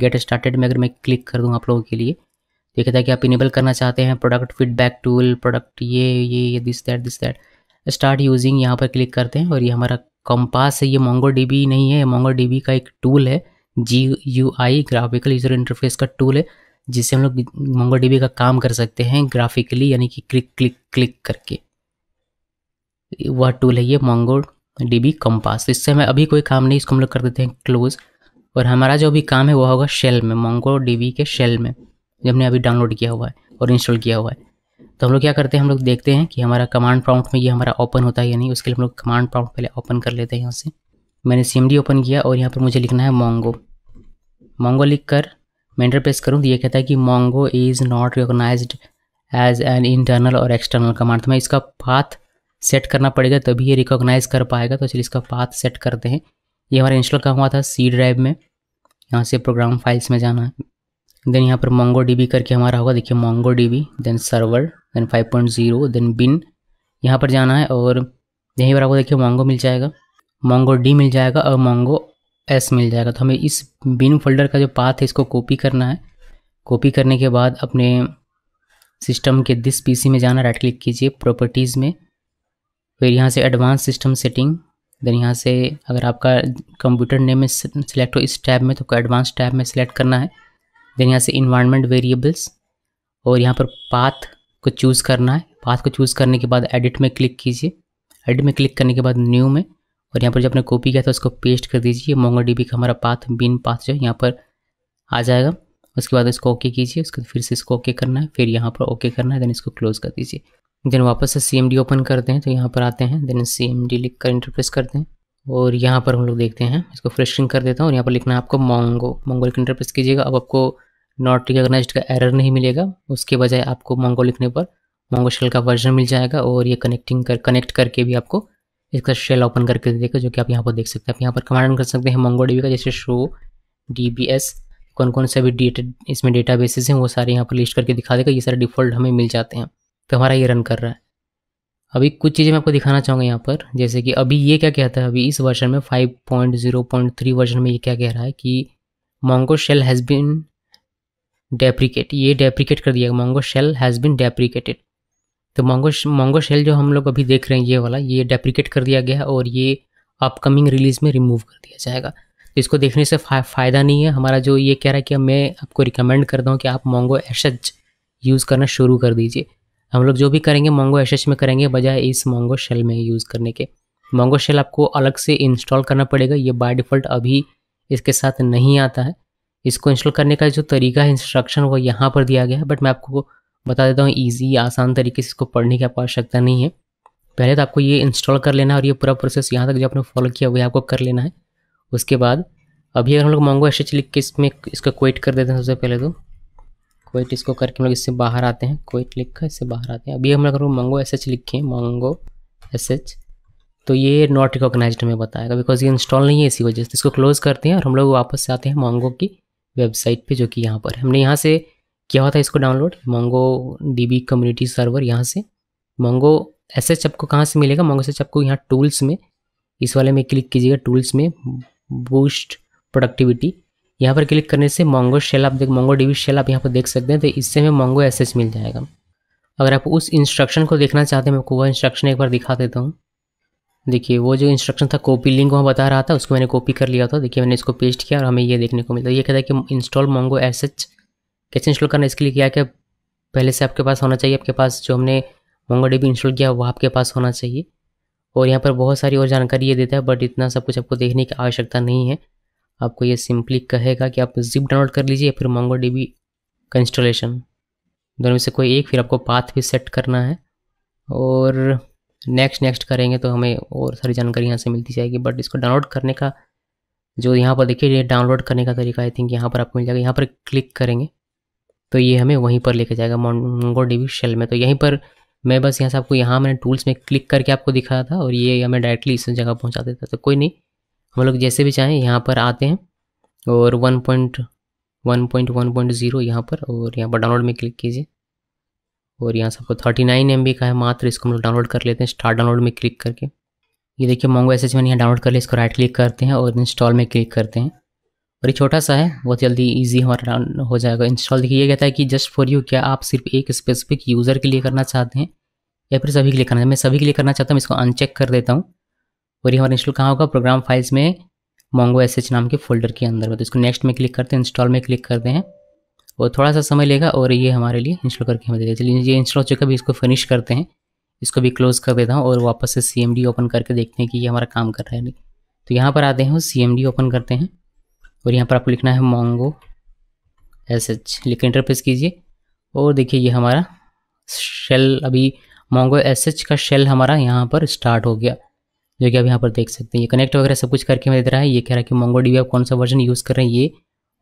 गेट स्टार्टेड में अगर मैं क्लिक कर दूँ आप लोगों के लिए देखता तो है कि आप इनेबल करना चाहते हैं प्रोडक्ट फीडबैक टूल प्रोडक्ट ये ये ये this that this that start using यहाँ पर क्लिक करते हैं और ये हमारा कंपास है ये मोंगो डीबी नहीं है मोंगो डीबी का एक टूल है G U I graphical user interface का टूल है जिससे हम लोग मोंगो डीबी का काम कर सकते हैं ग्राफिकली यानी कि क्लिक क्लिक क्लिक करके वह टूल है ये मोंगो डी बी कम्पास तो इससे हमें अभी कोई काम नहीं इसको हम लोग कर देते हैं क्लोज और हमारा जो भी काम है वह होगा शेल में मोंगो डी के शेल में जो हमने अभी डाउनलोड किया हुआ है और इंस्टॉल किया हुआ है तो हम लोग क्या करते हैं हम लोग देखते हैं कि हमारा कमांड प्रॉम्प्ट में ये हमारा ओपन होता है या नहीं उसके लिए हम लोग कमांड प्रॉम्प्ट पहले ओपन कर लेते हैं यहाँ से मैंने सी ओपन किया और यहाँ पर मुझे लिखना है मोंगो मोंगो लिख कर मैंटर प्रेस करूँ तो ये कहता है कि Mongo is not recognise as an internal or external command तो मैं इसका पाथ सेट करना पड़ेगा तभी ये रिकॉग्नाइज कर पाएगा तो चलिए इसका पाथ सेट करते हैं ये हमारा इंस्टॉल कहाँ हुआ था सी ड्राइव में यहाँ से प्रोग्राम फाइल्स में जाना है देन यहाँ पर मोंगो डी करके हमारा होगा देखिए Mongo D then server then five point zero then bin यहाँ पर जाना है और यहीं पर आपको देखिए मोंगो मिल जाएगा मोंगो डी मिल जाएगा और मोंगो एस मिल जाएगा तो हमें इस बिन फोल्डर का जो पाथ है इसको कॉपी करना है कॉपी करने के बाद अपने सिस्टम के दिस पीसी में जाना राइट क्लिक कीजिए प्रॉपर्टीज़ में फिर यहाँ से एडवांस सिस्टम सेटिंग देन यहाँ से अगर आपका कंप्यूटर नेम में सेलेक्ट हो इस टैब में तो आपको एडवांस टैब में सेलेक्ट करना है देन यहाँ से इन्वायरमेंट वेरिएबल्स और यहाँ पर पाथ को चूज़ करना है पाथ को चूज़ करने के बाद एडिट में क्लिक कीजिए एडिट में क्लिक करने के बाद न्यू में और यहाँ पर जो आपने कॉपी किया था उसको पेस्ट कर दीजिए मोंगो डी का हमारा पाथ बिन पाथ जो यहाँ पर आ जाएगा उसके बाद इसको ओके कीजिए उसके फिर से इसको ओके करना है फिर यहाँ पर ओके करना है देन इसको क्लोज़ कर दीजिए देन वापस से सी ओपन करते हैं तो यहाँ पर आते हैं देन सी एम डी लिख कर इंटरप्रेस करते हैं और यहाँ पर हम लोग देखते हैं इसको फ्रेशिंग कर देता हूँ और यहाँ पर लिखना है आपको मोंगो मोंगो लिख इंटरप्रेस कीजिएगा अब आपको नॉट रिकोगनाइज का एरर नहीं मिलेगा उसके बजाय आपको मोंगो लिखने पर मोंगो शेल का वर्जन मिल जाएगा और ये कनेक्टिंग कर कनेक्ट करके भी आपको इसका शेल ओपन करके देगा जो कि आप यहाँ पर देख सकते हैं आप यहाँ पर कमांड कर सकते हैं मोंगो का जैसे शो डी कौन कौन से अभी डेटेड इसमें डेटा बेसिस हैं वो सारे यहाँ पर लिस्ट करके दिखा देगा ये सारे डिफ़ॉल्ट हमें मिल जाते हैं तो हमारा ये रन कर रहा है अभी कुछ चीज़ें मैं आपको दिखाना चाहूँगा यहाँ पर जैसे कि अभी ये क्या कहता है अभी इस वर्जन में 5.0.3 वर्जन में ये क्या कह रहा है कि Mongo shell has been deprecate ये डेप्रिकेट कर दिया Mongo shell has been deprecated तो मोंगो मोंगो शेल जो हम लोग अभी देख रहे हैं ये वाला ये डेप्रिकेट कर दिया गया है और ये अपकमिंग रिलीज़ में रिमूव कर दिया जाएगा इसको देखने से फा, फ़ायदा नहीं है हमारा जो ये कह रहा है कि मैं आपको रिकमेंड करता हूँ कि आप मोंगो एस यूज़ करना शुरू कर दीजिए हम लोग जो भी करेंगे मोंगो एस में करेंगे बजाय इस मोंगो शेल में यूज़ करने के मोंगो शेल आपको अलग से इंस्टॉल करना पड़ेगा ये बाय डिफ़ॉल्ट अभी इसके साथ नहीं आता है इसको इंस्टॉल करने का जो तरीका है इंस्ट्रक्शन वो यहाँ पर दिया गया है बट मैं आपको बता देता हूँ ईजी आसान तरीके से इसको पढ़ने की आपको आवश्यकता नहीं है पहले तो आपको ये इंस्टॉल कर लेना है और ये पूरा प्रोसेस यहाँ तक जो आपने फॉलो किया हुआ है आपको कर लेना है उसके बाद अभी अगर हम लोग मोंगो एस लिख के इसमें इसका क्वेट कर देते हैं सबसे पहले तो क्वेट इसको करके हम लोग इससे बाहर आते हैं क्वेट लिख कर इससे बाहर आते हैं अभी हम लोग मंगो एस एच लिखे मंगो एस एच तो ये नॉट रिकोगनाइज हमें बताएगा बिकॉज ये इंस्टॉल नहीं है इसी वजह से इसको क्लोज करते हैं और हम लोग वापस से आते हैं मोंगो की वेबसाइट पे जो कि यहाँ पर हमने यहाँ से किया हुआ था इसको download D B community server यहाँ से मोंगो एस एच आपको कहाँ से मिलेगा मोंगो एस आपको यहाँ टूल्स में इस वाले में क्लिक कीजिएगा टूल्स में बूस्ट प्रोडक्टिविटी यहाँ पर क्लिक करने से मोंगो शेल आप देख मोंगो डीवी शेल आप यहाँ पर देख सकते हैं तो इससे हमें मोंगो एस मिल जाएगा अगर आप उस इंस्ट्रक्शन को देखना चाहते हैं मैं आपको वह इंस्ट्रक्शन एक बार दिखा देता हूँ देखिए वो जो इंस्ट्रक्शन था कॉपी लिंक वहाँ बता रहा था उसको मैंने कॉपी कर लिया था देखिए मैंने इसको पेस्ट किया और हमें ये देखने को मिला ये कहता है कि इंस्टॉल मोंगो एस कैसे इंस्टॉल करना इसके लिए क्या क्या पहले से आपके पास होना चाहिए आपके पास जो हमने मोंगो डी इंस्टॉल किया वो आपके पास होना चाहिए और यहाँ पर बहुत सारी और जानकारी ये देता है बट इतना सब कुछ आपको देखने की आवश्यकता नहीं है आपको ये सिंपली कहेगा कि आप जिप डाउनलोड कर लीजिए फिर मोंगो डी का इंस्टॉलेशन दोनों में से कोई एक फिर आपको पाथ भी सेट करना है और नेक्स्ट नेक्स्ट करेंगे तो हमें और सारी जानकारी यहाँ से मिलती जाएगी बट इसको डाउनलोड करने का जो यहाँ पर देखिए ये डाउनलोड करने का तरीका आई थिंक यहाँ पर आपको मिल जाएगा यहाँ पर क्लिक करेंगे तो ये हमें वहीं पर लेके जाएगा मोंगो डी शेल में तो यहीं पर मैं बस यहाँ से आपको यहाँ मैंने टूल्स में क्लिक करके आपको दिखाया था और ये हमें डायरेक्टली इस जगह पहुँचा देता तो कोई नहीं हम लोग जैसे भी चाहें यहाँ पर आते हैं और one point one point one point zero यहाँ पर और यहाँ पर डाउनलोड में क्लिक कीजिए और यहाँ सबको थर्टी नाइन एम बी का है मात्र इसको हम लोग डाउनलोड कर लेते हैं स्टार्ट डाउनलोड में क्लिक करके ये देखिए मोंगो एस एच मैंने यहाँ डाउनलोड कर लिया इसको राइट क्लिक करते हैं और इंस्टॉल में क्लिक करते हैं और ये छोटा सा है बहुत जल्दी ईजी हमारा हो जाएगा इंस्टॉल देखिए ये कहता है कि जस्ट फॉर यू क्या आप सिर्फ एक स्पेसिफिक यूज़र के लिए करना चाहते हैं या फिर सभी के लिए करना मैं सभी के लिए करना चाहता हूँ इसको अनचेक कर देता हूँ और ये हमारा इंस्टॉल कहाँ होगा प्रोग्राम फाइल्स में मोंगो एस नाम के फोल्डर के अंदर तो इसको नेक्स्ट में क्लिक करते हैं इंस्टॉल में क्लिक करते हैं और थोड़ा सा समय लेगा और ये हमारे लिए इंस्टॉल करके हमें देगा चलिए ये इंस्टॉल हो चुका भी इसको फिनिश करते हैं इसको भी क्लोज़ कर देता हूँ और वापस से सी ओपन करके देखते हैं कि ये हमारा काम कर रहा है नहीं तो यहाँ पर आते हैं सी ओपन करते हैं और यहाँ पर आपको लिखना है मोंगो एस एच लिख इंटरफेस कीजिए और देखिए ये हमारा शेल अभी मोंगो एस एच का शेल हमारा यहाँ पर स्टार्ट हो गया जो कि आप यहाँ पर देख सकते हैं ये कनेक्ट वगैरह सब कुछ करके हमें दे रहा है ये कह रहा है कि मोंगो डी आप कौन सा वर्जन यूज़ कर रहे हैं ये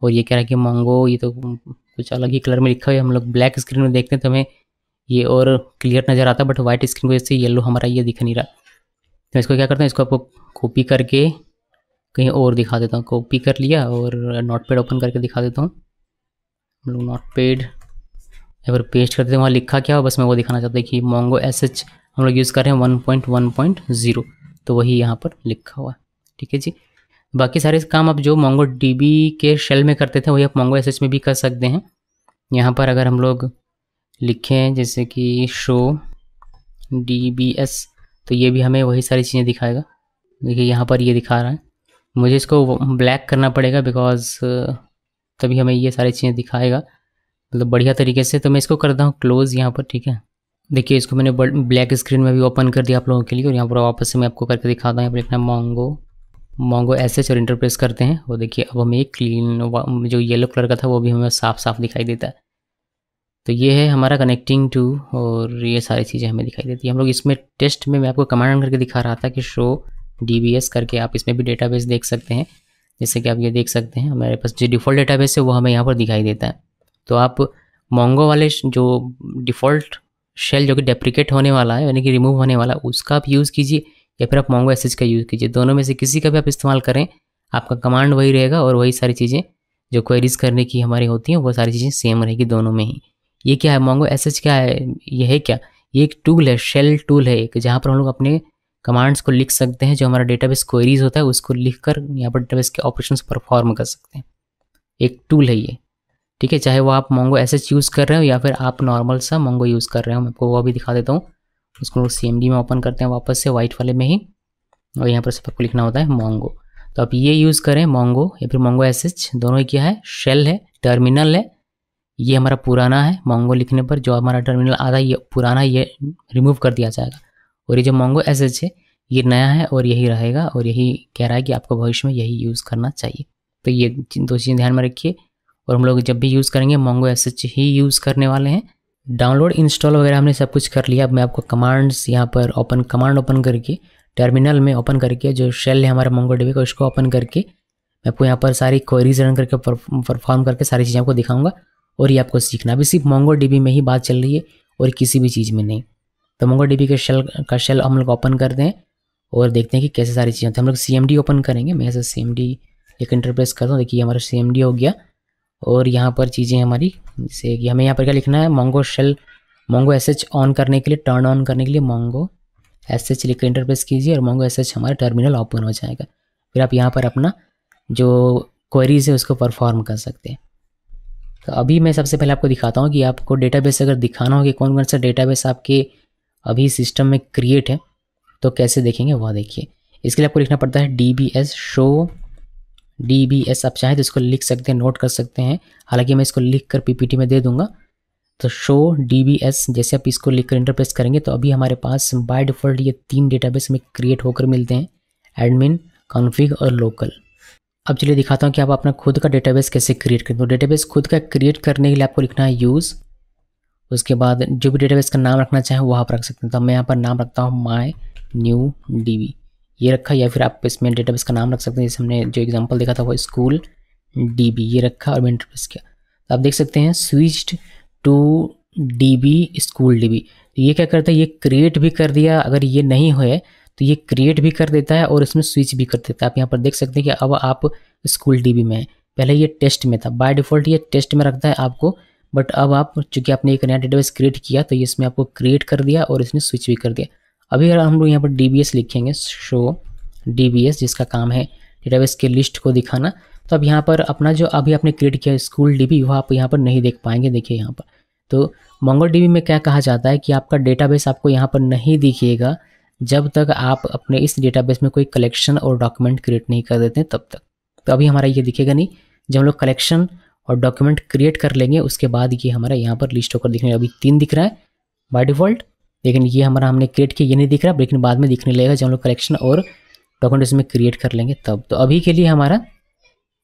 और ये कह रहा है कि मोंगो ये तो कुछ अलग ही कलर में लिखा हुआ है हम लोग ब्लैक स्क्रीन में देखते हैं तो हमें ये और क्लियर नज़र आता है बट व्हाइट स्क्रीन की वजह से येलो हमारा ये दिख नहीं रहा तो इसको क्या करते हैं इसको आपको कॉपी करके कहीं और दिखा देता हूँ कॉपी कर लिया और नोट पेड ओपन करके दिखा देता हूँ हम लोग नोट या अगर पेस्ट करते हैं वहाँ लिखा क्या हो बस मैं वो दिखाना चाहता हूँ कि मोंगो एस एच हम लोग यूज़ कर रहे हैं one point one point zero तो वही यहाँ पर लिखा हुआ है ठीक है जी बाकी सारे काम आप जो मोंगो डी के शेल में करते थे वही आप मोंगो एस में भी कर सकते हैं यहाँ पर अगर हम लोग लिखें जैसे कि शो डी बी एस तो ये भी हमें वही सारी चीज़ें दिखाएगा देखिए यहाँ पर ये दिखा रहा है मुझे इसको ब्लैक करना पड़ेगा बिकॉज तभी हमें ये सारी चीज़ें दिखाएगा मतलब बढ़िया तरीके से तो मैं इसको करता हूँ क्लोज़ यहाँ पर ठीक है देखिए इसको मैंने ब्लैक स्क्रीन में भी ओपन कर दिया आप लोगों के लिए और यहाँ पर वापस से मैं आपको करके दिखाता हूँ यहाँ पर लिखना मोंगो मोंगो एस एच और इंटरप्रेस करते हैं और देखिए अब हमें क्लीन जो येलो कलर का था वो भी हमें साफ साफ दिखाई देता है तो ये है हमारा कनेक्टिंग टू और ये सारी चीज़ें हमें दिखाई देती है हम लोग इसमें टेस्ट में मैं आपको कमांड करके दिखा रहा था कि शो डी करके आप इसमें भी डेटाबेस देख सकते हैं जैसे कि आप ये देख सकते हैं हमारे पास जो डिफ़ॉल्ट डेटाबेस है वो हमें यहाँ पर दिखाई देता है तो आप मोंगो वाले जो डिफ़ॉल्ट शेल जो कि डेप्रिकेट होने वाला है यानी कि रिमूव होने वाला है उसका आप यूज़ कीजिए या फिर आप मोंगो एस का यूज़ कीजिए दोनों में से किसी का भी आप इस्तेमाल करें आपका कमांड वही रहेगा और वही सारी चीज़ें जो क्वेरीज करने की हमारी होती हैं वो सारी चीज़ें सेम रहेगी दोनों में ही ये क्या है मोंगो एस क्या है ये है क्या ये एक टूल है शेल टूल है एक जहाँ पर हम लोग अपने कमांड्स को लिख सकते हैं जो हमारा डेटाबेस क्वेरीज होता है उसको लिख कर यहाँ पर डेटाबेस के ऑपरेशन परफॉर्म कर सकते हैं एक टूल है ये ठीक है चाहे वो आप मोंगो एस एच यूज़ कर रहे हो या फिर आप नॉर्मल सा मोंगो यूज़ कर रहे हो मैं आपको वो भी दिखा देता हूँ उसको सी एम डी में ओपन करते हैं वापस से वाइट वाले में ही और यहाँ पर सब आपको लिखना होता है मोंगो तो आप ये यूज़ करें मोंगो या फिर मोंगो एस एच दोनों ही क्या है शेल है टर्मिनल है ये हमारा पुराना है मोंगो लिखने पर जो हमारा टर्मिनल आधा है ये पुराना ये रिमूव कर दिया जाएगा और ये जो मोंगो एस एच है ये नया है और यही रहेगा और यही कह रहा है कि आपको भविष्य में यही यूज़ करना चाहिए तो ये दो चीज़ें ध्यान में रखिए और हम लोग जब भी यूज़ करेंगे मोंगो एस ही यूज़ करने वाले हैं डाउनलोड इंस्टॉल वगैरह हमने सब कुछ कर लिया अब मैं आपको कमांड्स यहाँ पर ओपन कमांड ओपन करके टर्मिनल में ओपन करके जो शेल है हमारा मोंगो डेबी का उसको ओपन करके मैं आपको यहाँ पर सारी क्वेरीज रन करके परफॉर्म करके सारी चीज़ें आपको दिखाऊंगा और ये आपको सीखना अभी सिर्फ मोंगो डीबी में ही बात चल रही है और किसी भी चीज़ में नहीं तो मोंगो डीबी के शेल का शेल हम लोग ओपन करते हैं और देखते हैं कि कैसे सारी चीज़ें होती हैं हम लोग सी ओपन करेंगे मैं ऐसे सी एम डी एक इंटरप्रेस करता हूँ देखिए हमारा सी हो गया और यहाँ पर चीज़ें हमारी जैसे कि हमें यहाँ पर क्या लिखना है Mongo shell Mongo S mongosh on करने के लिए टर्न ऑन करने के लिए मोंगो एस एच लिख इंटरप्रेस कीजिए और मोंगो एस एच हमारा टर्मिनल ओपन हो जाएगा फिर आप यहाँ पर अपना जो क्वेरीज है उसको परफॉर्म कर सकते हैं तो अभी मैं सबसे पहले आपको दिखाता हूँ कि आपको डेटाबेस अगर दिखाना हो कि कौन कौन सा डेटाबेस आपके अभी सिस्टम में क्रिएट है तो कैसे देखेंगे वह देखिए इसके लिए आपको लिखना पड़ता है D B S show D B S आप चाहें तो इसको लिख सकते हैं नोट कर सकते हैं हालांकि मैं इसको लिख कर पी में दे दूंगा तो शो डी बी एस जैसे आप इसको लिख कर इंटरप्रेस करेंगे तो अभी हमारे पास बाय डिफ़ॉल्ट ये तीन डेटाबेस में क्रिएट होकर मिलते हैं एडमिन कॉन्फिग और लोकल अब चलिए दिखाता हूँ कि आप अपना खुद का डेटाबेस कैसे क्रिएट करें तो डेटाबेस खुद का क्रिएट करने के लिए आपको लिखना है यूज़ उसके बाद जो भी डेटाबेस का नाम रखना चाहें वह आप रख सकते हैं तो मैं यहाँ पर नाम रखता हूँ माई न्यू डी ये रखा या फिर आप इसमें डेटाबेस का नाम रख सकते हैं जैसे हमने जो एग्जांपल देखा था वो स्कूल डी बी ये रखा और मैंने डेटाबेस किया तो आप देख सकते हैं switched to D B school D B तो ये क्या करता है ये क्रिएट भी कर दिया अगर ये नहीं हुए तो ये क्रिएट भी कर देता है और इसमें स्विच भी कर देता है आप यहाँ पर देख सकते हैं कि अब आप स्कूल डी बी में हैं पहले ये टेस्ट में था बाय डिफ़ॉल्ट ये टेस्ट में रखता है आपको बट अब आप चूँकि आपने एक नया डेटाबेस क्रिएट किया तो ये इसमें आपको क्रिएट कर दिया और इसने स्विच भी कर दिया अभी अगर हम लोग यहाँ पर डी लिखेंगे शो डी जिसका काम है डेटाबेस के लिस्ट को दिखाना तो अब यहाँ पर अपना जो अभी आपने क्रिएट किया स्कूल डी वो आप यहाँ पर नहीं देख पाएंगे देखिए यहाँ पर तो मंगल डी में क्या कहा जाता है कि आपका डेटाबेस आपको यहाँ पर नहीं दिखेगा जब तक आप अपने इस डेटाबेस में कोई कलेक्शन और डॉक्यूमेंट क्रिएट नहीं कर देते तब तक तो अभी हमारा ये दिखेगा नहीं जब हम लोग कलेक्शन और डॉक्यूमेंट क्रिएट कर लेंगे उसके बाद ये हमारा यहाँ पर लिस्ट होकर दिखने अभी तीन दिख रहा है बाई डिफ़ॉल्ट लेकिन ये हमारा हमने क्रिएट किया ये नहीं दिख रहा लेकिन बाद में दिखने लगेगा जब हम लोग कलेक्शन और डॉक्यूमेंट इसमें क्रिएट कर लेंगे तब तो अभी के लिए हमारा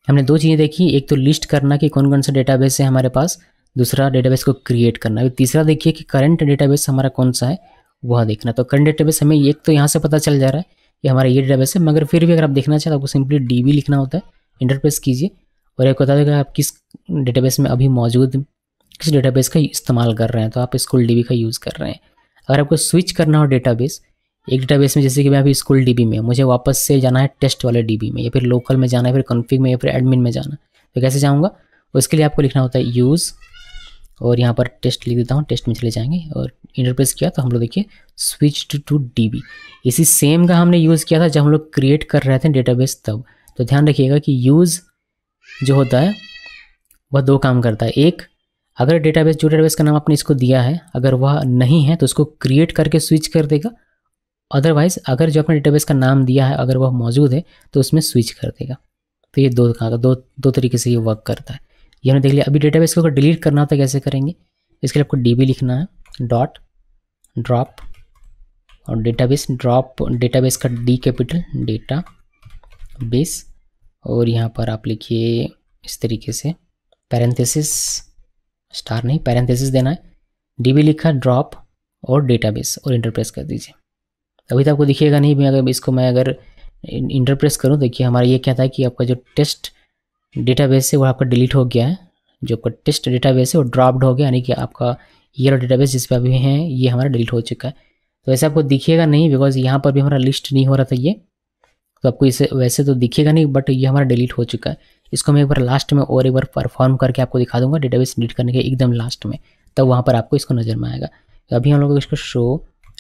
हमने दो चीज़ें देखी एक तो लिस्ट करना कि कौन कौन सा डेटाबेस है हमारे पास दूसरा डेटाबेस को क्रिएट करना अभी तीसरा देखिए कि करंट डेटाबेस हमारा कौन सा है वह देखना तो करंट डेटाबेस हमें एक तो यहाँ से पता चल जा रहा है कि हमारा ये डेटाबेस है मगर फिर भी अगर आप देखना चाहें तो आपको सिंपली डी लिखना होता है इंटरप्रेस कीजिए और एक बता देगा आप किस डेटाबेस में अभी मौजूद किस डेटाबेस का इस्तेमाल कर रहे हैं तो आप स्कूल डी का यूज़ कर रहे हैं अगर आपको स्विच करना हो डेटाबेस एक डेटाबेस में जैसे कि मैं अभी स्कूल डीबी में मुझे वापस से जाना है टेस्ट वाले डीबी में या फिर लोकल में जाना है फिर कॉन्फ़िग में या फिर एडमिन में जाना तो कैसे जाऊँगा उसके लिए आपको लिखना होता है यूज़ और यहाँ पर टेस्ट लिख देता हूँ टेस्ट में चले जाएंगे और इंटरप्रेस किया तो हम लोग देखिए स्विच टू डी इसी सेम का हमने यूज़ किया था जब हम लोग क्रिएट कर रहे थे डेटाबेस तब तो ध्यान रखिएगा कि यूज़ जो होता है वह दो काम करता है एक अगर डेटाबेस जो डेटाबेस का नाम आपने इसको दिया है अगर वह नहीं है तो उसको क्रिएट करके स्विच कर देगा अदरवाइज़ अगर जो आपने डेटाबेस का नाम दिया है अगर वह मौजूद है तो उसमें स्विच कर देगा तो ये दो दो दो तरीके से ये वर्क करता है ये हमने देख लिया अभी डेटाबेस को अगर डिलीट करना होता है कैसे करेंगे इसके लिए आपको डी लिखना है डॉट ड्रॉप और डेटाबेस ड्रॉप डेटाबेस का डी कैपिटल डेटा बेस और यहाँ पर आप लिखिए इस तरीके से पैरेंथेसिस स्टार नहीं पैरेंथेसिस देना है डीबी लिखा ड्रॉप और डेटाबेस और इंटरप्रेस कर दीजिए अभी तो आपको दिखेगा नहीं मैं अगर इसको मैं अगर इंटरप्रेस करूँ देखिए हमारा ये कहता है कि आपका जो टेस्ट डेटाबेस है वो आपका डिलीट हो गया है जो आपका टेस्ट डेटाबेस है वो ड्रॉप्ड हो गया यानी कि आपका ये वाला डेटाबेस जिस पर अभी हैं ये हमारा डिलीट हो चुका है तो वैसे आपको दिखेगा नहीं बिकॉज यहाँ पर भी हमारा लिस्ट नहीं हो रहा था ये तो आपको इसे वैसे तो दिखेगा नहीं बट ये हमारा डिलीट हो चुका है इसको मैं एक बार लास्ट में और एक बार परफॉर्म करके आपको दिखा दूंगा डेटाबेस एडिट करने के एकदम लास्ट में तब वहाँ पर आपको इसको नज़र में आएगा तो अभी हम लोग इसको शो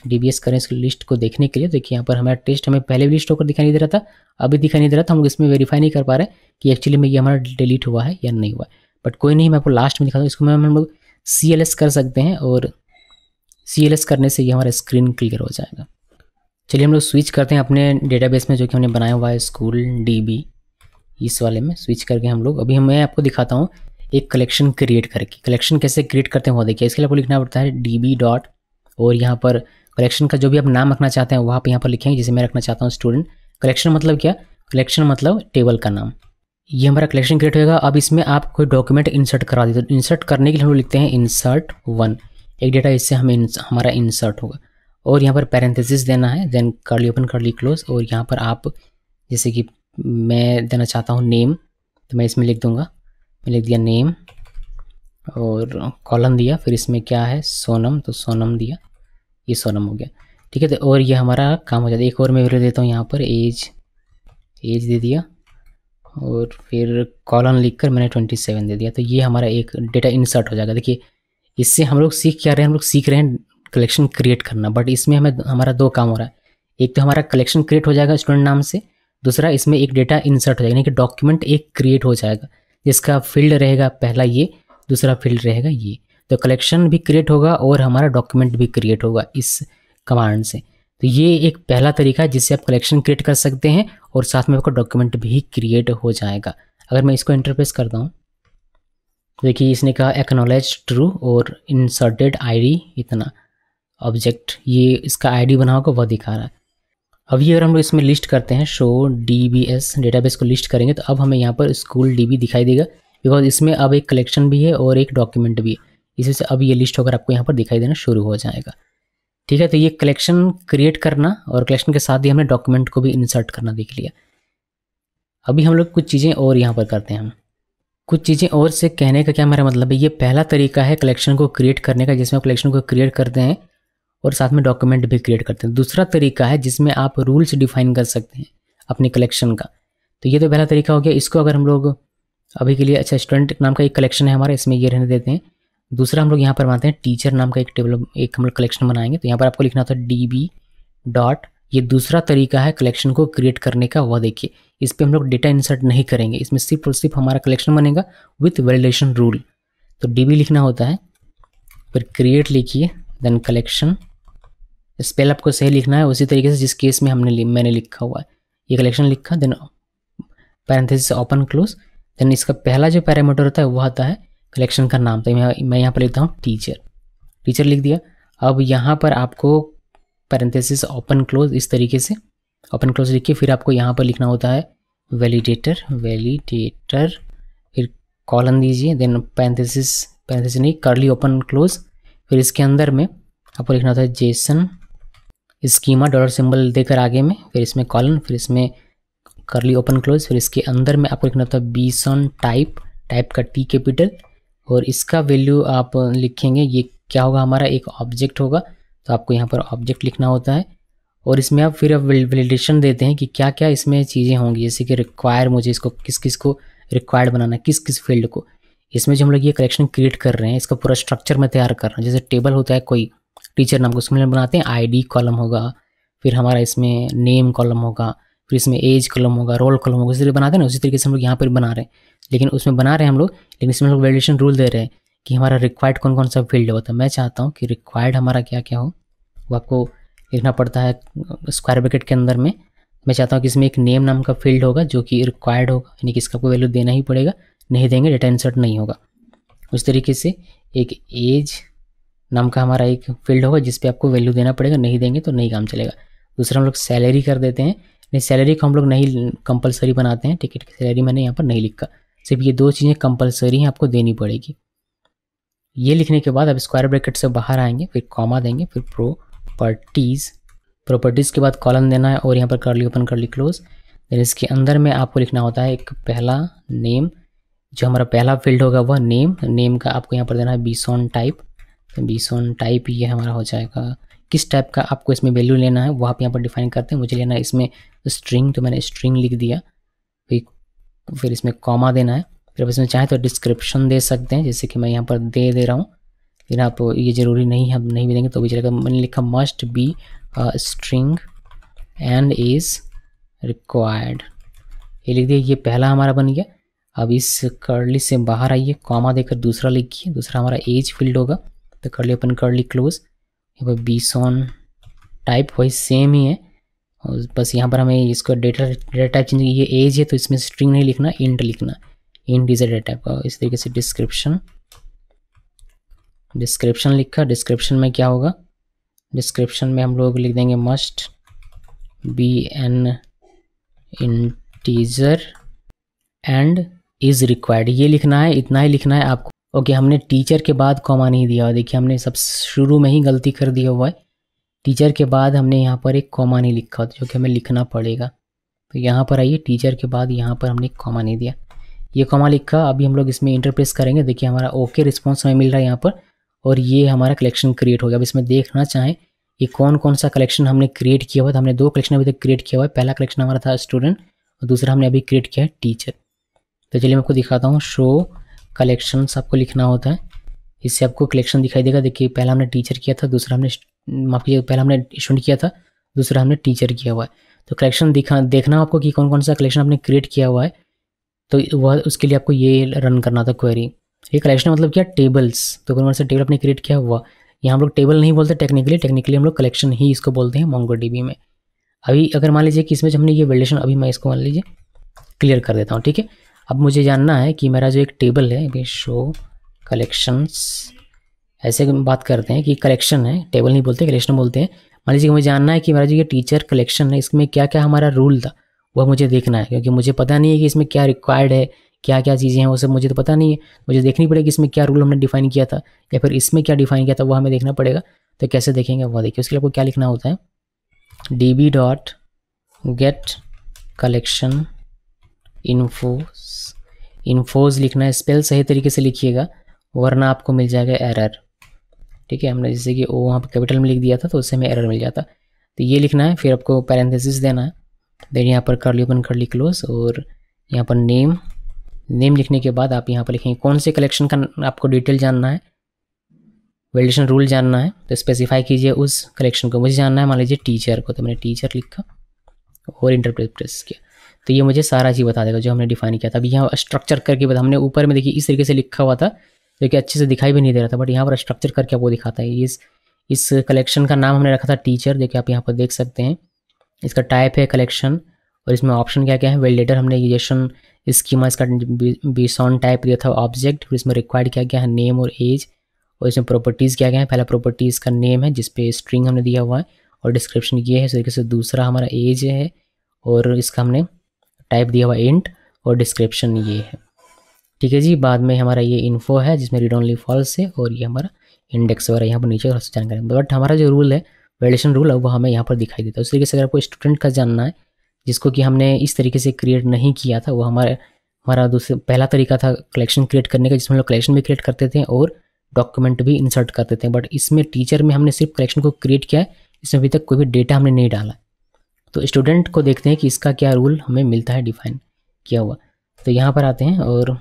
डी करें इसकी लिस्ट को देखने के लिए देखिए यहाँ पर हमारा टेस्ट हमें पहले भी लिस्ट होकर दिखाई नहीं दे रहा था अभी दिखाई नहीं दे रहा था हम लोग इसमें वेरीफाई नहीं कर पा रहे कि एक्चुअली में ये हमारा डिलीट हुआ है या नहीं हुआ बट कोई नहीं मैं आपको लास्ट में दिखा दूँ इसको मैं हम लोग सी कर सकते हैं और सी करने से ये हमारा स्क्रीन क्लियर हो जाएगा चलिए हम लोग स्विच करते हैं अपने डेटाबेस में जो कि हमने बनाया हुआ है स्कूल डी इस वाले में स्विच करके हम लोग अभी मैं आपको दिखाता हूँ एक कलेक्शन क्रिएट करके कलेक्शन कैसे क्रिएट करते हैं वो देखिए इसके लिए आपको लिखना पड़ता है डी डॉट और यहाँ पर कलेक्शन का जो भी आप नाम रखना चाहते हैं वह आप यहाँ पर लिखेंगे जिसे मैं रखना चाहता हूँ स्टूडेंट कलेक्शन मतलब क्या कलेक्शन मतलब टेबल का नाम ये हमारा कलेक्शन क्रिएट होगा अब इसमें आप कोई डॉक्यूमेंट इंसर्ट करा दीजिए तो इंसर्ट करने के लिए हम लोग लिखते हैं इंसर्ट वन एक डेटा इससे हमें हमारा इंसर्ट होगा और यहाँ पर पैरेंथेसिस देना है देन कर ली ओपन कर ली क्लोज और यहाँ पर आप जैसे कि मैं देना चाहता हूँ नेम तो मैं इसमें लिख दूँगा मैं लिख दिया नेम और कॉलम दिया फिर इसमें क्या है सोनम तो सोनम दिया ये सोनम हो गया ठीक है तो और ये हमारा काम हो जाता है एक और मैं वैल्यू देता हूँ यहाँ पर एज एज दे दिया और फिर कॉलम लिखकर मैंने ट्वेंटी सेवन दे दिया तो ये हमारा एक डेटा इंसर्ट हो जाएगा देखिए इससे हम लोग सीख क्या रहे हैं हम लोग सीख रहे हैं कलेक्शन क्रिएट करना बट इसमें हमें हमारा दो काम हो रहा है एक तो हमारा कलेक्शन क्रिएट हो जाएगा स्टूडेंट नाम से दूसरा इसमें एक डेटा इंसर्ट हो जाएगा यानी कि डॉक्यूमेंट एक क्रिएट हो जाएगा जिसका फील्ड रहेगा पहला ये दूसरा फील्ड रहेगा ये तो कलेक्शन भी क्रिएट होगा और हमारा डॉक्यूमेंट भी क्रिएट होगा इस कमांड से तो ये एक पहला तरीका है जिससे आप कलेक्शन क्रिएट कर सकते हैं और साथ में आपका डॉक्यूमेंट भी क्रिएट हो जाएगा अगर मैं इसको इंटरप्रेस करता हूँ तो देखिए इसने कहा एक्नोलेज ट्रू और इंसर्टेड आईडी इतना ऑब्जेक्ट ये इसका आईडी बना होगा वह दिखा रहा है अभी अगर हम लोग इसमें लिस्ट करते हैं show D B S database को लिस्ट करेंगे तो अब हमें यहाँ पर स्कूल डी बी दिखाई देगा बिकॉज इसमें अब एक कलेक्शन भी है और एक डॉक्यूमेंट भी है इसी से अब ये लिस्ट होकर आपको यहाँ पर दिखाई देना शुरू हो जाएगा ठीक है तो ये कलेक्शन क्रिएट करना और कलेक्शन के साथ ही हमने डॉक्यूमेंट को भी इंसर्ट करना देख लिया अभी हम लोग कुछ चीज़ें और यहाँ पर करते हैं हम कुछ चीज़ें और से कहने का क्या मेरा मतलब है ये पहला तरीका है कलेक्शन को क्रिएट करने का जिसमें आप कलेक्शन को क्रिएट करते हैं और साथ में डॉक्यूमेंट भी क्रिएट करते हैं दूसरा तरीका है जिसमें आप रूल्स डिफाइन कर सकते हैं अपने कलेक्शन का तो ये तो पहला तरीका हो गया इसको अगर हम लोग अभी के लिए अच्छा स्टूडेंट नाम का एक कलेक्शन है हमारा इसमें ये रहने देते हैं दूसरा हम लोग यहाँ पर बनाते हैं टीचर नाम का एक टेबल एक हम लोग कलेक्शन बनाएंगे तो यहाँ पर आपको लिखना होता है डी डॉट ये दूसरा तरीका है कलेक्शन को क्रिएट करने का वह देखिए इस पर हम लोग डेटा इंसर्ट नहीं करेंगे इसमें सिर्फ और सिर्फ हमारा कलेक्शन बनेगा विथ वेलिडेशन रूल तो डी लिखना होता है फिर क्रिएट लिखिए देन कलेक्शन स्पेल आपको सही लिखना है उसी तरीके से जिस केस में हमने मैंने लिखा हुआ है ये कलेक्शन लिखा then parenthesis open close then इसका पहला जो पैरामीटर होता है वो आता है कलेक्शन का नाम तो मैं मैं यहाँ पर लिखता हूँ टीचर टीचर लिख दिया अब यहाँ पर आपको पैरेंथेसिस ओपन क्लोज इस तरीके से ओपन क्लोज लिख के फिर आपको यहाँ पर लिखना होता है वैलिडेटर वैलिडेटर फिर कॉलन दीजिए देन पैरेंथेसिस पैरेंथेसिस नहीं करली ओपन क्लोज फिर इसके अंदर में आपको लिखना होता है जेसन स्कीमा डॉलर सिंबल देकर आगे में फिर इसमें कॉलन फिर इसमें करली ओपन क्लोज फिर इसके अंदर में आपको लिखना होता है बीसॉन टाइप टाइप का टी कैपिटल और इसका वैल्यू आप लिखेंगे ये क्या होगा हमारा एक ऑब्जेक्ट होगा तो आपको यहाँ पर ऑब्जेक्ट लिखना होता है और इसमें आप फिर आप देते हैं कि क्या क्या इसमें चीज़ें होंगी जैसे कि रिक्वायर मुझे इसको किस किस को रिक्वायर्ड बनाना किस किस फील्ड को इसमें जो हम लोग ये कलेक्शन क्रिएट कर रहे हैं इसका पूरा स्ट्रक्चर में तैयार कर रहे हैं जैसे टेबल होता है कोई टीचर नाम को सिमिलर बनाते हैं आईडी कॉलम होगा फिर हमारा इसमें नेम कॉलम होगा फिर इसमें एज कॉलम होगा रोल कॉलम होगा इसी बनाते हैं ना उसी तरीके से हम लोग यहाँ पर बना रहे हैं लेकिन उसमें बना रहे हैं हम लोग लेकिन इसमें हम लोग वैलिडेशन रूल दे रहे हैं कि हमारा रिक्वायर्ड कौन कौन सा फील्ड होता है मैं चाहता हूँ कि रिक्वायर्ड हमारा क्या क्या हो वो आपको लिखना पड़ता है स्क्वायर ब्रैकेट के अंदर में मैं चाहता हूँ कि इसमें एक नेम नाम का फील्ड होगा जो कि रिक्वायर्ड होगा यानी कि इसका आपको वैल्यू देना ही पड़ेगा नहीं देंगे डेटा इंसर्ट नहीं होगा उस तरीके से एक एज नाम का हमारा एक फील्ड होगा जिसपे आपको वैल्यू देना पड़ेगा नहीं देंगे तो नहीं काम चलेगा दूसरा हम लोग सैलरी कर देते हैं नहीं सैलरी को हम लोग नहीं कंपलसरी बनाते हैं टिकट की सैलरी मैंने यहाँ पर नहीं लिखा सिर्फ ये दो चीज़ें कंपलसरी हैं आपको देनी पड़ेगी ये लिखने के बाद आप स्क्वायर ब्रैकेट से बाहर आएंगे फिर कॉमा देंगे फिर प्रोपर्टीज़ प्रॉपर्टीज़ के बाद कॉलम देना है और यहाँ पर कर ली ओपन कर ली क्लोज देन इसके अंदर में आपको लिखना होता है एक पहला नेम जो हमारा पहला फील्ड होगा वह नेम नेम का आपको यहाँ पर देना है बीसॉन टाइप बीस टाइप ये हमारा हो जाएगा किस टाइप का आपको इसमें वैल्यू लेना है वो आप यहाँ पर डिफाइन करते हैं मुझे लेना है इसमें स्ट्रिंग तो मैंने स्ट्रिंग लिख दिया फिर फिर इसमें कॉमा देना है फिर इसमें चाहें तो डिस्क्रिप्शन दे सकते हैं जैसे कि मैं यहाँ पर दे दे रहा हूँ फिर आप ये ज़रूरी नहीं है नहीं भी देंगे तो भी चलेगा मैंने लिखा must be string and is required ये लिख दिया ये पहला हमारा बन गया अब इस कर्ली से बाहर आइए कॉमा देकर दूसरा लिखिए दूसरा हमारा एज फील्ड होगा the curly open curly close यहाँ पर बीसॉन टाइप वही सेम ही है और बस यहाँ पर हमें इसको डेटा डेटा टाइप चेंज ये एज है तो इसमें स्ट्रिंग नहीं लिखना इंट लिखना इंट इज डेटा टाइप का इस तरीके से डिस्क्रिप्शन डिस्क्रिप्शन लिखा डिस्क्रिप्शन में क्या होगा डिस्क्रिप्शन में हम लोग लिख देंगे must be an integer and is required ये लिखना है इतना ही लिखना है आपको ओके हमने टीचर के बाद कॉमा नहीं दिया हुआ देखिए हमने सब शुरू में ही गलती कर दिया हुआ है टीचर के बाद हमने यहाँ पर एक कॉमा नहीं लिखा जो कि हमें लिखना पड़ेगा तो यहाँ पर आइए टीचर के बाद यहाँ पर हमने कॉमा नहीं दिया ये कॉमा लिखा अभी हम लोग इसमें इंटरप्रेस करेंगे देखिए हमारा ओके रिस्पॉन्स हमें मिल रहा है यहाँ पर और ये हमारा कलेक्शन क्रिएट हो गया अब इसमें देखना चाहें कि कौन कौन सा कलेक्शन हमने क्रिएट किया हुआ था हमने दो कलेक्शन अभी तक क्रिएट किया हुआ है पहला कलेक्शन हमारा था स्टूडेंट और दूसरा हमने अभी क्रिएट किया है टीचर तो चलिए मैं आपको दिखाता हूँ शो कलेक्शंस आपको लिखना होता है इससे आपको कलेक्शन दिखाई देगा देखिए पहला हमने टीचर किया था दूसरा हमने माफ कीजिए पहला हमने स्टूडेंट किया था दूसरा हमने टीचर किया हुआ है तो कलेक्शन दिखा देखना आपको कि कौन कौन सा कलेक्शन आपने क्रिएट किया हुआ है तो वह उसके लिए आपको ये रन करना था क्वेरी ये कलेक्शन मतलब क्या टेबल्स तो कौन कौन सा टेबल आपने क्रिएट किया हुआ यहाँ हम लोग टेबल नहीं बोलते टेक्निकली टेक्निकली हम लोग कलेक्शन ही इसको बोलते हैं मोंगो में अभी अगर मान लीजिए कि इसमें हमने ये वेल्डेशन अभी मैं इसको मान लीजिए क्लियर कर देता हूँ ठीक है अब मुझे जानना है कि मेरा जो एक टेबल है अभी शो कलेक्शंस ऐसे बात करते हैं कि कलेक्शन है टेबल नहीं बोलते कलेक्शन बोलते हैं मान लीजिए मुझे जानना है कि मेरा जो ये टीचर कलेक्शन है इसमें क्या क्या हमारा रूल था वह मुझे देखना है क्योंकि मुझे पता नहीं है कि इसमें क्या रिक्वायर्ड है क्या क्या चीज़ें हैं वो सब मुझे तो पता नहीं है मुझे देखनी पड़ेगी इसमें क्या रूल हमने डिफाइन किया था या फिर इसमें क्या डिफाइन किया था वो हमें देखना पड़ेगा तो कैसे देखेंगे वह देखिए उसके लिए आपको क्या लिखना होता है D B dot get collection infos infos लिखना है स्पेल सही तरीके से लिखिएगा वरना आपको मिल जाएगा एरर ठीक है हमने जैसे कि ओ वहाँ पर कैपिटल में लिख दिया था तो उससे हमें एरर मिल जाता तो ये लिखना है फिर आपको पैरेंथेसिस देना है देन यहाँ पर कर ली ओपन कर ली क्लोज और यहाँ पर नेम नेम लिखने के बाद आप यहाँ पर लिखेंगे कौन से कलेक्शन का आपको डिटेल जानना है वेल्डेशन रूल जानना है तो स्पेसिफाई कीजिए उस कलेक्शन को मुझे जानना है मान लीजिए टीचर को तो मैंने टीचर लिखा और इंटरप्रेट प्रेस किया तो ये मुझे सारा चीज़ बता देगा जो हमने डिफाइन किया था अभी यहाँ स्ट्रक्चर करके बता हमने ऊपर में देखिए इस तरीके से लिखा हुआ था जो कि अच्छे से दिखाई भी नहीं दे रहा था बट यहाँ पर स्ट्रक्चर करके आपको दिखाता है इस इस कलेक्शन का नाम हमने रखा था टीचर जो कि आप यहाँ पर देख सकते हैं इसका टाइप है कलेक्शन और इसमें ऑप्शन क्या क्या है वेल्डेटर हमने रिजेशन स्कीमा इसका बीसॉन टाइप दिया था ऑब्जेक्ट फिर इसमें रिक्वायर्ड क्या क्या है नेम और एज और इसमें प्रॉपर्टीज़ क्या क्या है पहला प्रॉपर्टीज़ का नेम है जिसपे स्ट्रिंग हमने दिया हुआ है और डिस्क्रिप्शन ये है इस तरीके से दूसरा हमारा एज है और इसका हमने टाइप दिया हुआ इंट और डिस्क्रिप्शन ये है ठीक है जी बाद में हमारा ये इन्फो है जिसमें रीड ओनली फॉल्स है और ये हमारा इंडेक्स वगैरह यहाँ पर नीचे और जानकारी बट हमारा जो रूल है वैलिडेशन रूल है वो हमें यहाँ पर दिखाई देता है उस तरीके से अगर आपको स्टूडेंट का जानना है जिसको कि हमने इस तरीके से क्रिएट नहीं किया था वो हमारे हमारा दूसरा पहला तरीका था कलेक्शन क्रिएट करने का जिसमें हम लोग कलेक्शन भी क्रिएट करते थे और डॉक्यूमेंट भी इंसर्ट करते थे बट इसमें टीचर में हमने सिर्फ कलेक्शन को क्रिएट किया है इसमें अभी तक कोई भी डेटा हमने नहीं डाला तो स्टूडेंट को देखते हैं कि इसका क्या रूल हमें मिलता है डिफाइन किया हुआ तो यहाँ पर आते हैं और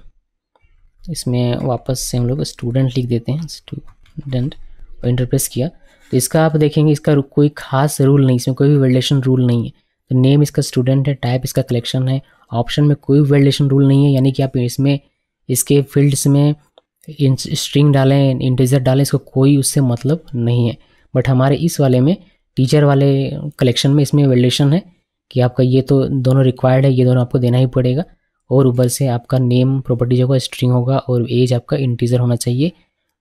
इसमें वापस से हम लोग स्टूडेंट लिख देते हैं स्टूडेंट और इंटरप्रेस किया तो इसका आप देखेंगे इसका कोई खास रूल नहीं इसमें कोई भी वेलिडेशन रूल नहीं है तो नेम इसका स्टूडेंट है टाइप इसका कलेक्शन है ऑप्शन में कोई वेलिडेशन रूल नहीं है यानी कि आप इसमें इसके फील्ड्स में स्ट्रिंग डालें इंटीजर डालें इसको कोई उससे मतलब नहीं है बट हमारे इस वाले में टीचर वाले कलेक्शन में इसमें वेल्डेशन है कि आपका ये तो दोनों रिक्वायर्ड है ये दोनों आपको देना ही पड़ेगा और ऊपर से आपका नेम प्रॉपर्टीज होगा स्ट्रिंग होगा और एज आपका इंटीजर होना चाहिए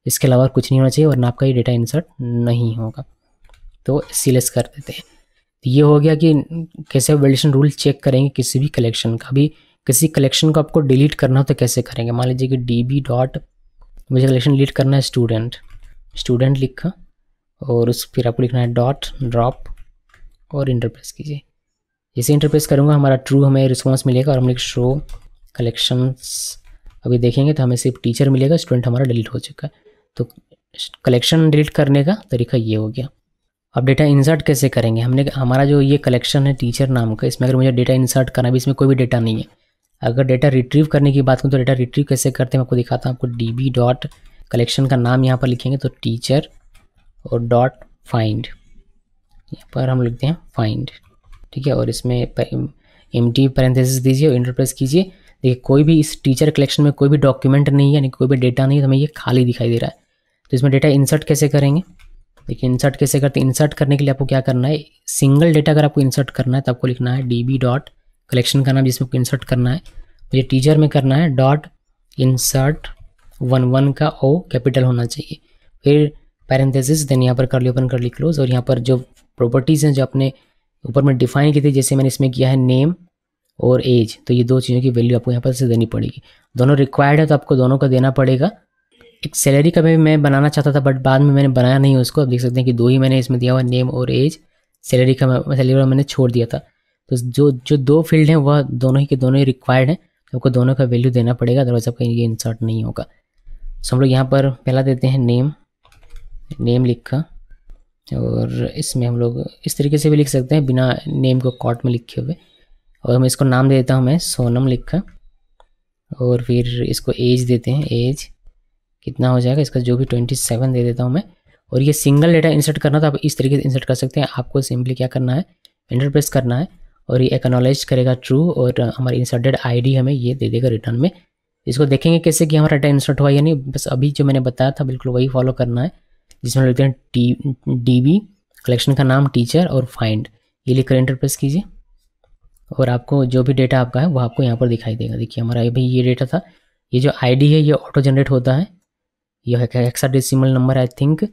इसके अलावा कुछ नहीं होना चाहिए वरना आपका ये डेटा इंसर्ट नहीं होगा तो सिलेक्ट कर देते हैं तो ये हो गया कि कैसे वेल्डेशन रूल चेक करेंगे किसी भी कलेक्शन का अभी किसी कलेक्शन को आपको डिलीट करना हो तो कैसे करेंगे मान लीजिए कि डी बी डॉट मुझे कलेक्शन डिलीट करना है स्टूडेंट स्टूडेंट लिखा और उस फिर आपको लिखना है डॉट ड्रॉप और इंटरप्रेस कीजिए जैसे इंटरप्रेस करूँगा हमारा ट्रू हमें रिस्पॉन्स मिलेगा और हम लिख शो कलेक्शंस अभी देखेंगे तो हमें सिर्फ टीचर मिलेगा स्टूडेंट हमारा डिलीट हो चुका है तो कलेक्शन डिलीट करने का तरीका ये हो गया अब डेटा इंसर्ट कैसे करेंगे हमने हमारा जो ये कलेक्शन है टीचर नाम का इसमें अगर मुझे डेटा इंसर्ट करना भी इसमें कोई भी डेटा नहीं है अगर डेटा रिट्रीव करने की बात करूँ तो डेटा रिट्रीव कैसे करते हैं मैं आपको दिखाता हूँ आपको डी बी डॉट कलेक्शन का नाम यहाँ पर लिखेंगे तो टीचर और डॉट फाइंड यहाँ पर हम लिखते हैं फाइंड ठीक है और इसमें एम टी पैरेंथेसिस दीजिए और इंटरप्रेस कीजिए देखिए कोई भी इस टीचर कलेक्शन में कोई भी डॉक्यूमेंट नहीं है यानी कोई भी डेटा नहीं है तो हमें ये खाली दिखाई दे रहा है तो इसमें डेटा इंसर्ट कैसे करेंगे देखिए इंसर्ट कैसे करते हैं इंसर्ट करने के लिए आपको क्या करना है सिंगल डेटा अगर आपको इंसर्ट करना है तो आपको लिखना है डी बी डॉट कलेक्शन का नाम जिसमें आपको इंसर्ट करना है मुझे टीचर में करना है डॉट इंसर्ट वन वन का ओ कैपिटल होना चाहिए फिर पैरेंथेसिस देन यहाँ पर कर ली ओपन कर ली क्लोज और यहाँ पर जो प्रॉपर्टीज़ हैं जो आपने ऊपर में डिफाइन की थी जैसे मैंने इसमें किया है नेम और एज तो ये दो चीज़ों की वैल्यू आपको यहाँ पर से देनी पड़ेगी दोनों रिक्वायर्ड है तो आपको दोनों का देना पड़ेगा एक सैलरी का भी मैं बनाना चाहता था बट बाद में मैंने बनाया नहीं उसको आप देख सकते हैं कि दो ही मैंने इसमें दिया हुआ नेम और एज सैलरी का सैलरी का मैंने छोड़ दिया था तो जो जो दो फील्ड हैं वह दोनों ही के दोनों ही रिक्वायर्ड हैं तो आपको दोनों का वैल्यू देना पड़ेगा अदरवाइज आपका ये इंसर्ट नहीं होगा सो हम लोग यहाँ पर पहला देते हैं नेम नेम लिखा और इसमें हम लोग इस तरीके से भी लिख सकते हैं बिना नेम को कॉट में लिखे हुए और मैं इसको नाम दे देता हूँ मैं सोनम लिखा और फिर इसको एज देते हैं एज कितना हो जाएगा इसका जो भी ट्वेंटी सेवन दे देता हूँ मैं और ये सिंगल डेटा इंसर्ट करना तो आप इस तरीके से इंसर्ट कर सकते हैं आपको सिंपली क्या करना है एंटर प्रेस करना है और ये एक्नोलेज करेगा ट्रू और हमारी इंसर्टेड आईडी हमें ये दे देगा रिटर्न में इसको देखेंगे कैसे कि हमारा डेटा इंसर्ट हुआ या नहीं बस अभी जो मैंने बताया था बिल्कुल वही फॉलो करना है जिसमें लिखते हैं टी डी कलेक्शन का नाम टीचर और फाइंड ये कर एंटर प्रेस कीजिए और आपको जो भी डेटा आपका है वो आपको यहाँ पर दिखाई देगा देखिए हमारा अभी ये डेटा था ये जो आईडी है ये ऑटो जनरेट होता है ये hexadecimal number I think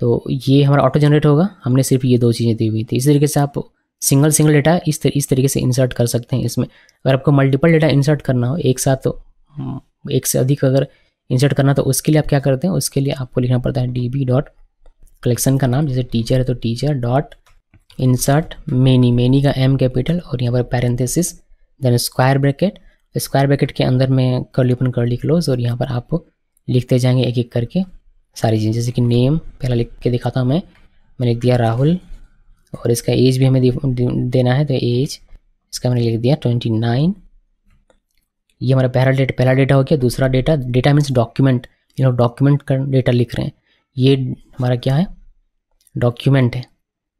तो ये हमारा ऑटो जनरेट होगा हमने सिर्फ ये दो चीज़ें दी हुई थी इस तरीके से आप सिंगल सिंगल डेटा इस तर, इस तरीके से इंसर्ट कर सकते हैं इसमें अगर आपको मल्टीपल डेटा इंसर्ट करना हो एक साथ तो, एक से अधिक अगर इंसर्ट करना तो उसके लिए आप क्या करते हैं उसके लिए आपको लिखना पड़ता है डी बी डॉट कलेक्शन का नाम जैसे टीचर है तो teacher dot insert many many का एम कैपिटल और यहाँ पर parenthesis then square bracket square bracket के अंदर में ली ओपन ली क्लोज और यहाँ पर आप लिखते जाएंगे एक एक करके सारी चीज़ें जैसे कि नेम पहला लिख के दिखाता हूँ मैं मैंने लिख दिया राहुल और इसका एज भी हमें देना है तो एज इसका मैंने लिख दिया ट्वेंटी नाइन ये हमारा पहला डेटा पहला डेटा हो गया दूसरा डेटा डेटा मीन्स डॉक्यूमेंट ये लोग डॉक्यूमेंट का डेटा लिख रहे हैं ये हमारा क्या है डॉक्यूमेंट है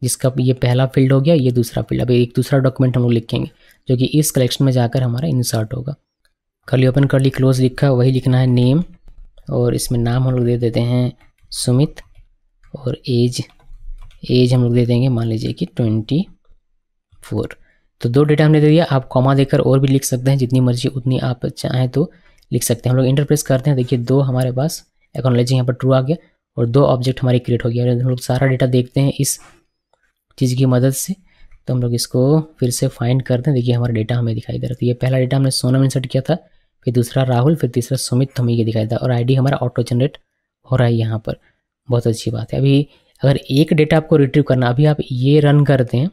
जिसका ये पहला फील्ड हो गया ये दूसरा फील्ड अब एक दूसरा डॉक्यूमेंट हम लोग लिखेंगे जो कि इस कलेक्शन में जाकर हमारा इंसर्ट होगा खाली ओपन कर ली क्लोज लिखा वही लिखना है नेम और इसमें नाम हम लोग दे देते हैं सुमित और एज एज हम लोग दे देंगे मान लीजिए कि ट्वेंटी फोर तो दो डेटा हमने दे दिया आप कॉमा देकर और भी लिख सकते हैं जितनी मर्जी उतनी आप चाहें तो लिख सकते हैं हम लोग इंटरप्रेस करते हैं देखिए दो हमारे पास एक्नोलॉजी यहाँ पर ट्रू आ गया और दो ऑब्जेक्ट हमारे क्रिएट हो गया हम लोग सारा डेटा देखते हैं इस चीज़ की मदद से तो हम लोग इसको फिर से फाइंड करते हैं देखिए हमारा डेटा हमें दिखाई दे रहा था ये पहला डेटा हमने सोनम इंसर्ट किया था फिर दूसरा राहुल फिर तीसरा सुमित हमें ये दिखाई था और आईडी हमारा ऑटो जनरेट हो रहा है यहाँ पर बहुत अच्छी बात है अभी अगर एक डेटा आपको रिट्रीव करना अभी आप ये रन करते हैं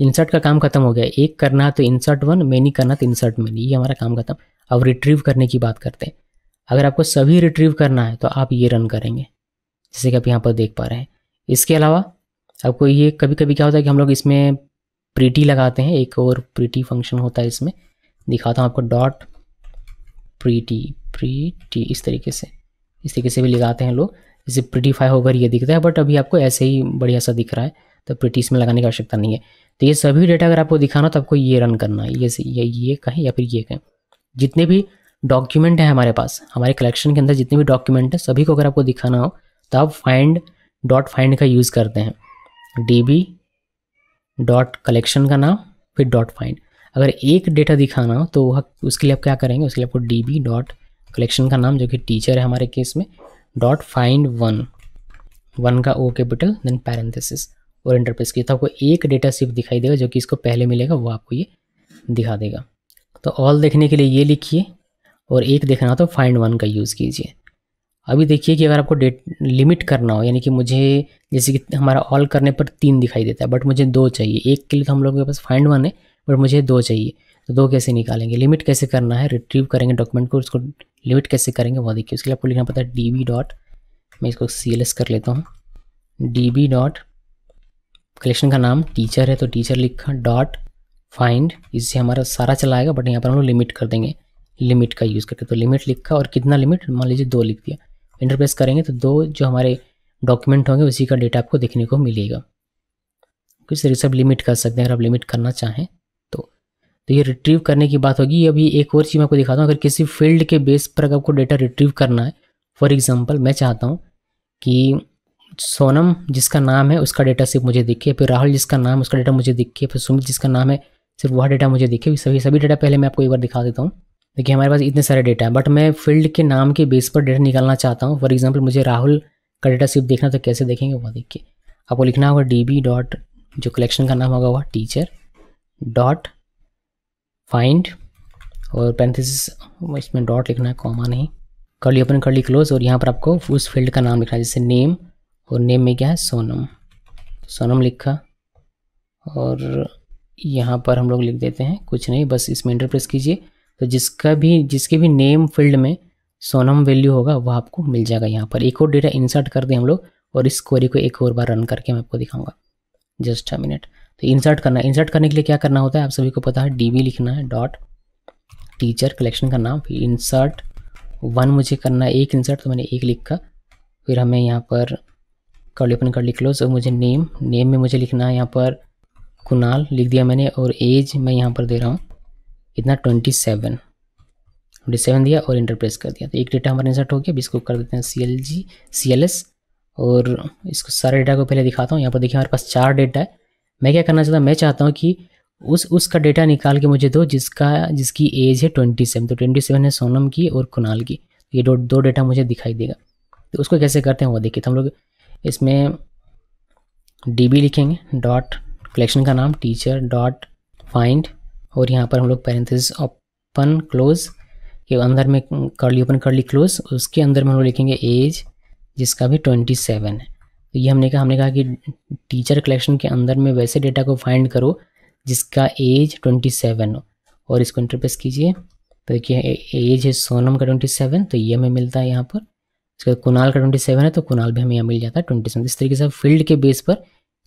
इंसर्ट का काम खत्म हो गया एक करना तो इंसर्ट वन मेनी करना तो इंसर्ट मेनी ये हमारा काम खत्म अब रिट्रीव करने की बात करते हैं अगर आपको सभी रिट्रीव करना है तो आप ये रन करेंगे जैसे कि आप यहाँ पर देख पा रहे हैं इसके अलावा आपको ये कभी कभी क्या होता है कि हम लोग इसमें प्रीटी लगाते हैं एक और प्रीटी फंक्शन होता है इसमें दिखाता हूँ आपको डॉट प्रीटी प्रीटी इस तरीके से इस तरीके से भी लगाते हैं लोग जैसे प्रीटी फाइव ये दिखता है बट अभी आपको ऐसे ही बढ़िया सा दिख रहा है तो प्रिटीज में लगाने की आवश्यकता नहीं है तो ये सभी डेटा अगर आपको दिखाना हो तो आपको ये रन करना है ये ये ये कहें या फिर ये कहें जितने भी डॉक्यूमेंट हैं हमारे पास हमारे कलेक्शन के अंदर जितने भी डॉक्यूमेंट हैं सभी को अगर आपको दिखाना हो तो आप फाइंड डॉट फाइंड का यूज़ करते हैं डी बी डॉट कलेक्शन का नाम फिर डॉट फाइंड अगर एक डेटा दिखाना हो तो वह उसके लिए आप क्या करेंगे उसके लिए आपको डी बी डॉट कलेक्शन का नाम जो कि टीचर है हमारे केस में डॉट फाइंड वन वन का ओ कैपिटल देन पैरेंथेसिस और इंटरप्रेस किया तो आपको एक डेटा सिर्फ दिखाई देगा जो कि इसको पहले मिलेगा वो आपको ये दिखा देगा तो ऑल देखने के लिए ये लिखिए और एक देखना तो फाइंड वन का यूज़ कीजिए अभी देखिए कि अगर आपको डेट लिमिट करना हो यानी कि मुझे जैसे कि हमारा ऑल करने पर तीन दिखाई देता है बट मुझे दो चाहिए एक के लिए तो हम लोगों के पास फाइंड वन है बट मुझे दो चाहिए तो दो कैसे निकालेंगे लिमिट कैसे करना है रिट्रीव करेंगे डॉक्यूमेंट को उसको लिमिट कैसे करेंगे वह देखिए उसके लिए आपको लिखना पड़ता है डी बी डॉट मैं इसको सी एल एस कर लेता हूँ डी बी डॉट कलेक्शन का नाम टीचर है तो टीचर लिखा डॉट फाइंड इससे हमारा सारा चलाएगा बट यहाँ पर हम लोग लिमिट कर देंगे लिमिट का यूज़ करके तो लिमिट लिखा और कितना लिमिट मान लीजिए दो लिख दिया इंटरप्रेस करेंगे तो दो जो हमारे डॉक्यूमेंट होंगे उसी का डेटा आपको देखने को मिलेगा किस तरीके से आप लिमिट कर सकते हैं अगर आप लिमिट करना चाहें तो तो ये रिट्रीव करने की बात होगी अभी एक और चीज़ मैं आपको दिखाता हूँ अगर किसी फील्ड के बेस पर अगर आपको डेटा रिट्रीव करना है फॉर एग्ज़ाम्पल मैं चाहता हूँ कि सोनम जिसका नाम है उसका डेटा सिर्फ मुझे दिखे फिर राहुल जिसका नाम उसका डेटा मुझे दिखे फिर सुमित जिसका नाम है सिर्फ वह डेटा मुझे दिखे सभी सभी डेटा पहले मैं आपको एक बार दिखा देता हूँ देखिए हमारे पास इतने सारे डेटा है बट मैं फील्ड के नाम के बेस पर डेटा निकालना चाहता हूँ फॉर एग्जाम्पल मुझे राहुल का डेटा सिर्फ देखना तो कैसे देखेंगे वह देखिए आपको लिखना होगा डी बी डॉट जो कलेक्शन का नाम होगा वह टीचर डॉट फाइंड और पैंथिस इसमें डॉट लिखना है कॉमा नहीं कर ली ओपन कर ली क्लोज और यहाँ पर आपको उस फील्ड का नाम लिखना है जैसे नेम और नेम में क्या है सोनम सोनम लिखा और यहाँ पर हम लोग लिख देते हैं कुछ नहीं बस इसमें इंटर प्रेस कीजिए तो जिसका भी जिसके भी नेम फील्ड में सोनम वैल्यू होगा वह आपको मिल जाएगा यहाँ पर एक और डेटा इंसर्ट कर दें हम लोग और इस क्वेरी को एक और बार रन करके मैं आपको दिखाऊंगा जस्ट अ मिनट तो इंसर्ट करना इंसर्ट करने के लिए क्या करना होता है आप सभी को पता है डी लिखना है डॉट टीचर कलेक्शन का नाम फिर इंसर्ट वन मुझे करना है एक इंसर्ट तो मैंने एक लिखा फिर हमें यहाँ पर कर्ली ओपन कर लिख लो और मुझे नेम नेम में मुझे लिखना है यहाँ पर कुनाल लिख दिया मैंने और एज मैं यहाँ पर दे रहा हूँ इतना ट्वेंटी सेवन ट्वेंटी सेवन दिया और इंटर प्रेस कर दिया तो एक डेटा हमारा इंसर्ट हो गया अभी इसको कर देते हैं C L G C L S और इसको सारे डेटा को पहले दिखाता हूँ यहाँ पर देखिए हमारे पास चार डेटा है मैं क्या करना चाहता हूँ मैं चाहता हूँ कि उस उसका डेटा निकाल के मुझे दो जिसका जिसकी एज है ट्वेंटी सेवन तो ट्वेंटी सेवन है सोनम की और कुनाल की ये दो दो डेटा मुझे दिखाई देगा तो उसको कैसे करते हैं वो देखिए तो हम लोग इसमें डी बी लिखेंगे डॉट कलेक्शन का नाम टीचर डॉट फाइंड और यहाँ पर हम लोग पैरेंथिस ओपन क्लोज के अंदर में कर ली ओपन कर ली क्लोज उसके अंदर में हम लोग लिखेंगे एज जिसका भी ट्वेंटी सेवन है तो ये हमने कहा हमने कहा कि टीचर कलेक्शन के अंदर में वैसे डेटा को फाइंड करो जिसका एज ट्वेंटी सेवन हो और इसको इंटरप्रेस कीजिए तो देखिए एज है सोनम का ट्वेंटी सेवन तो ये हमें मिलता है यहाँ पर बाद कुनाल का ट्वेंटी सेवन है तो कुनाल भी हमें यहाँ मिल जाता है ट्वेंटी सेवन इस तरीके से आप फील्ड के बेस पर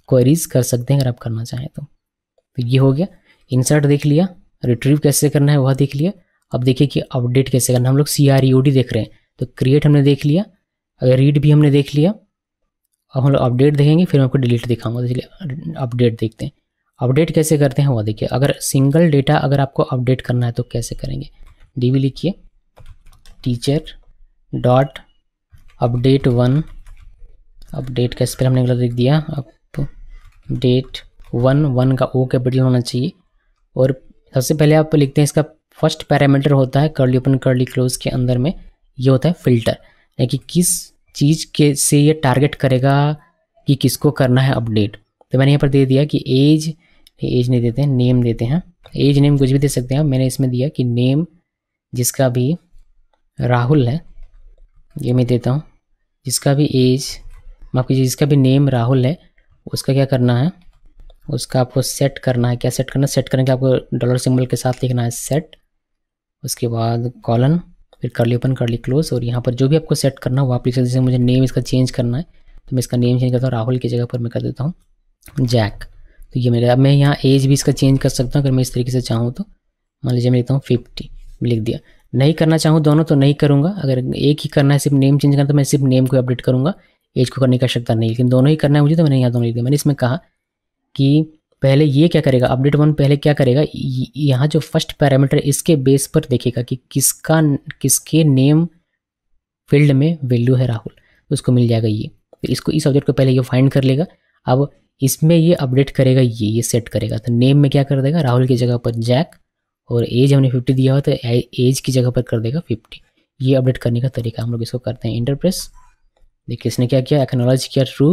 क्वेरीज कर सकते हैं अगर आप करना चाहें तो तो ये हो गया इंसर्ट देख लिया रिट्रीव कैसे करना है वह देख लिया अब देखिए कि अपडेट कैसे करना हम लोग सी आर यू डी देख रहे हैं तो क्रिएट हमने देख लिया अगर रीड भी हमने देख लिया अब हम लोग अपडेट देखेंगे फिर मैं आपको डिलीट दिखाऊंगा इसलिए अपडेट देखते हैं अपडेट कैसे करते हैं वह देखिए अगर सिंगल डेटा अगर आपको अपडेट करना है तो कैसे करेंगे डी लिखिए teacher dot update one update का स्पेल हमने गलत लिख दिया अपडेट वन वन का ओ कैपिटल होना चाहिए और सबसे पहले आप लिखते हैं इसका फर्स्ट पैरामीटर होता है कर्ली ओपन कर्ली क्लोज के अंदर में ये होता है फिल्टर यानी कि किस चीज़ के से ये टारगेट करेगा कि किसको करना है अपडेट तो मैंने यहाँ पर दे दिया कि एज एज नहीं देते हैं नेम देते हैं एज नेम कुछ भी दे सकते हैं मैंने इसमें दिया कि नेम जिसका भी राहुल है ये मैं देता हूँ जिसका भी एज माफ़ कीजिए जिसका भी नेम राहुल है उसका क्या करना है उसका आपको सेट करना है क्या सेट करना है सेट करने के आपको डॉलर सिंबल के साथ लिखना है सेट उसके बाद कॉलन फिर कर ली ओपन कर ली क्लोज और यहाँ पर जो भी आपको सेट करना हो आप लिख सकते जैसे मुझे नेम इसका चेंज करना है तो मैं इसका नेम चेंज करता हूँ राहुल की जगह पर मैं कर देता हूँ जैक तो ये मेरा अब मैं यहाँ एज भी इसका चेंज कर सकता हूँ अगर मैं इस तरीके से चाहूँ तो मान लीजिए मैं लिखता हूँ फिफ्टी लिख दिया नहीं करना चाहूँ दोनों तो नहीं करूँगा अगर एक ही करना है सिर्फ नेम चेंज करना तो मैं सिर्फ नेम को अपडेट करूँगा एज को करने का शकता नहीं लेकिन दोनों ही करना है मुझे तो मैंने यहाँ दोनों लिख दिया मैंने इसमें कहा कि पहले ये क्या करेगा अपडेट वन पहले क्या करेगा यहाँ जो फर्स्ट पैरामीटर इसके बेस पर देखेगा कि किसका किसके नेम फील्ड में वैल्यू है राहुल तो उसको मिल जाएगा ये तो इसको इस ऑब्जेक्ट को पहले ये फाइंड कर लेगा अब इसमें ये अपडेट करेगा ये ये सेट करेगा तो नेम में क्या कर देगा राहुल की जगह पर जैक और एज हमने फिफ्टी दिया हुआ तो एज की जगह पर कर देगा फिफ्टी ये अपडेट करने का तरीका हम लोग इसको करते हैं इंटरप्रेस देखिए इसने क्या किया एक्नोलॉज किया true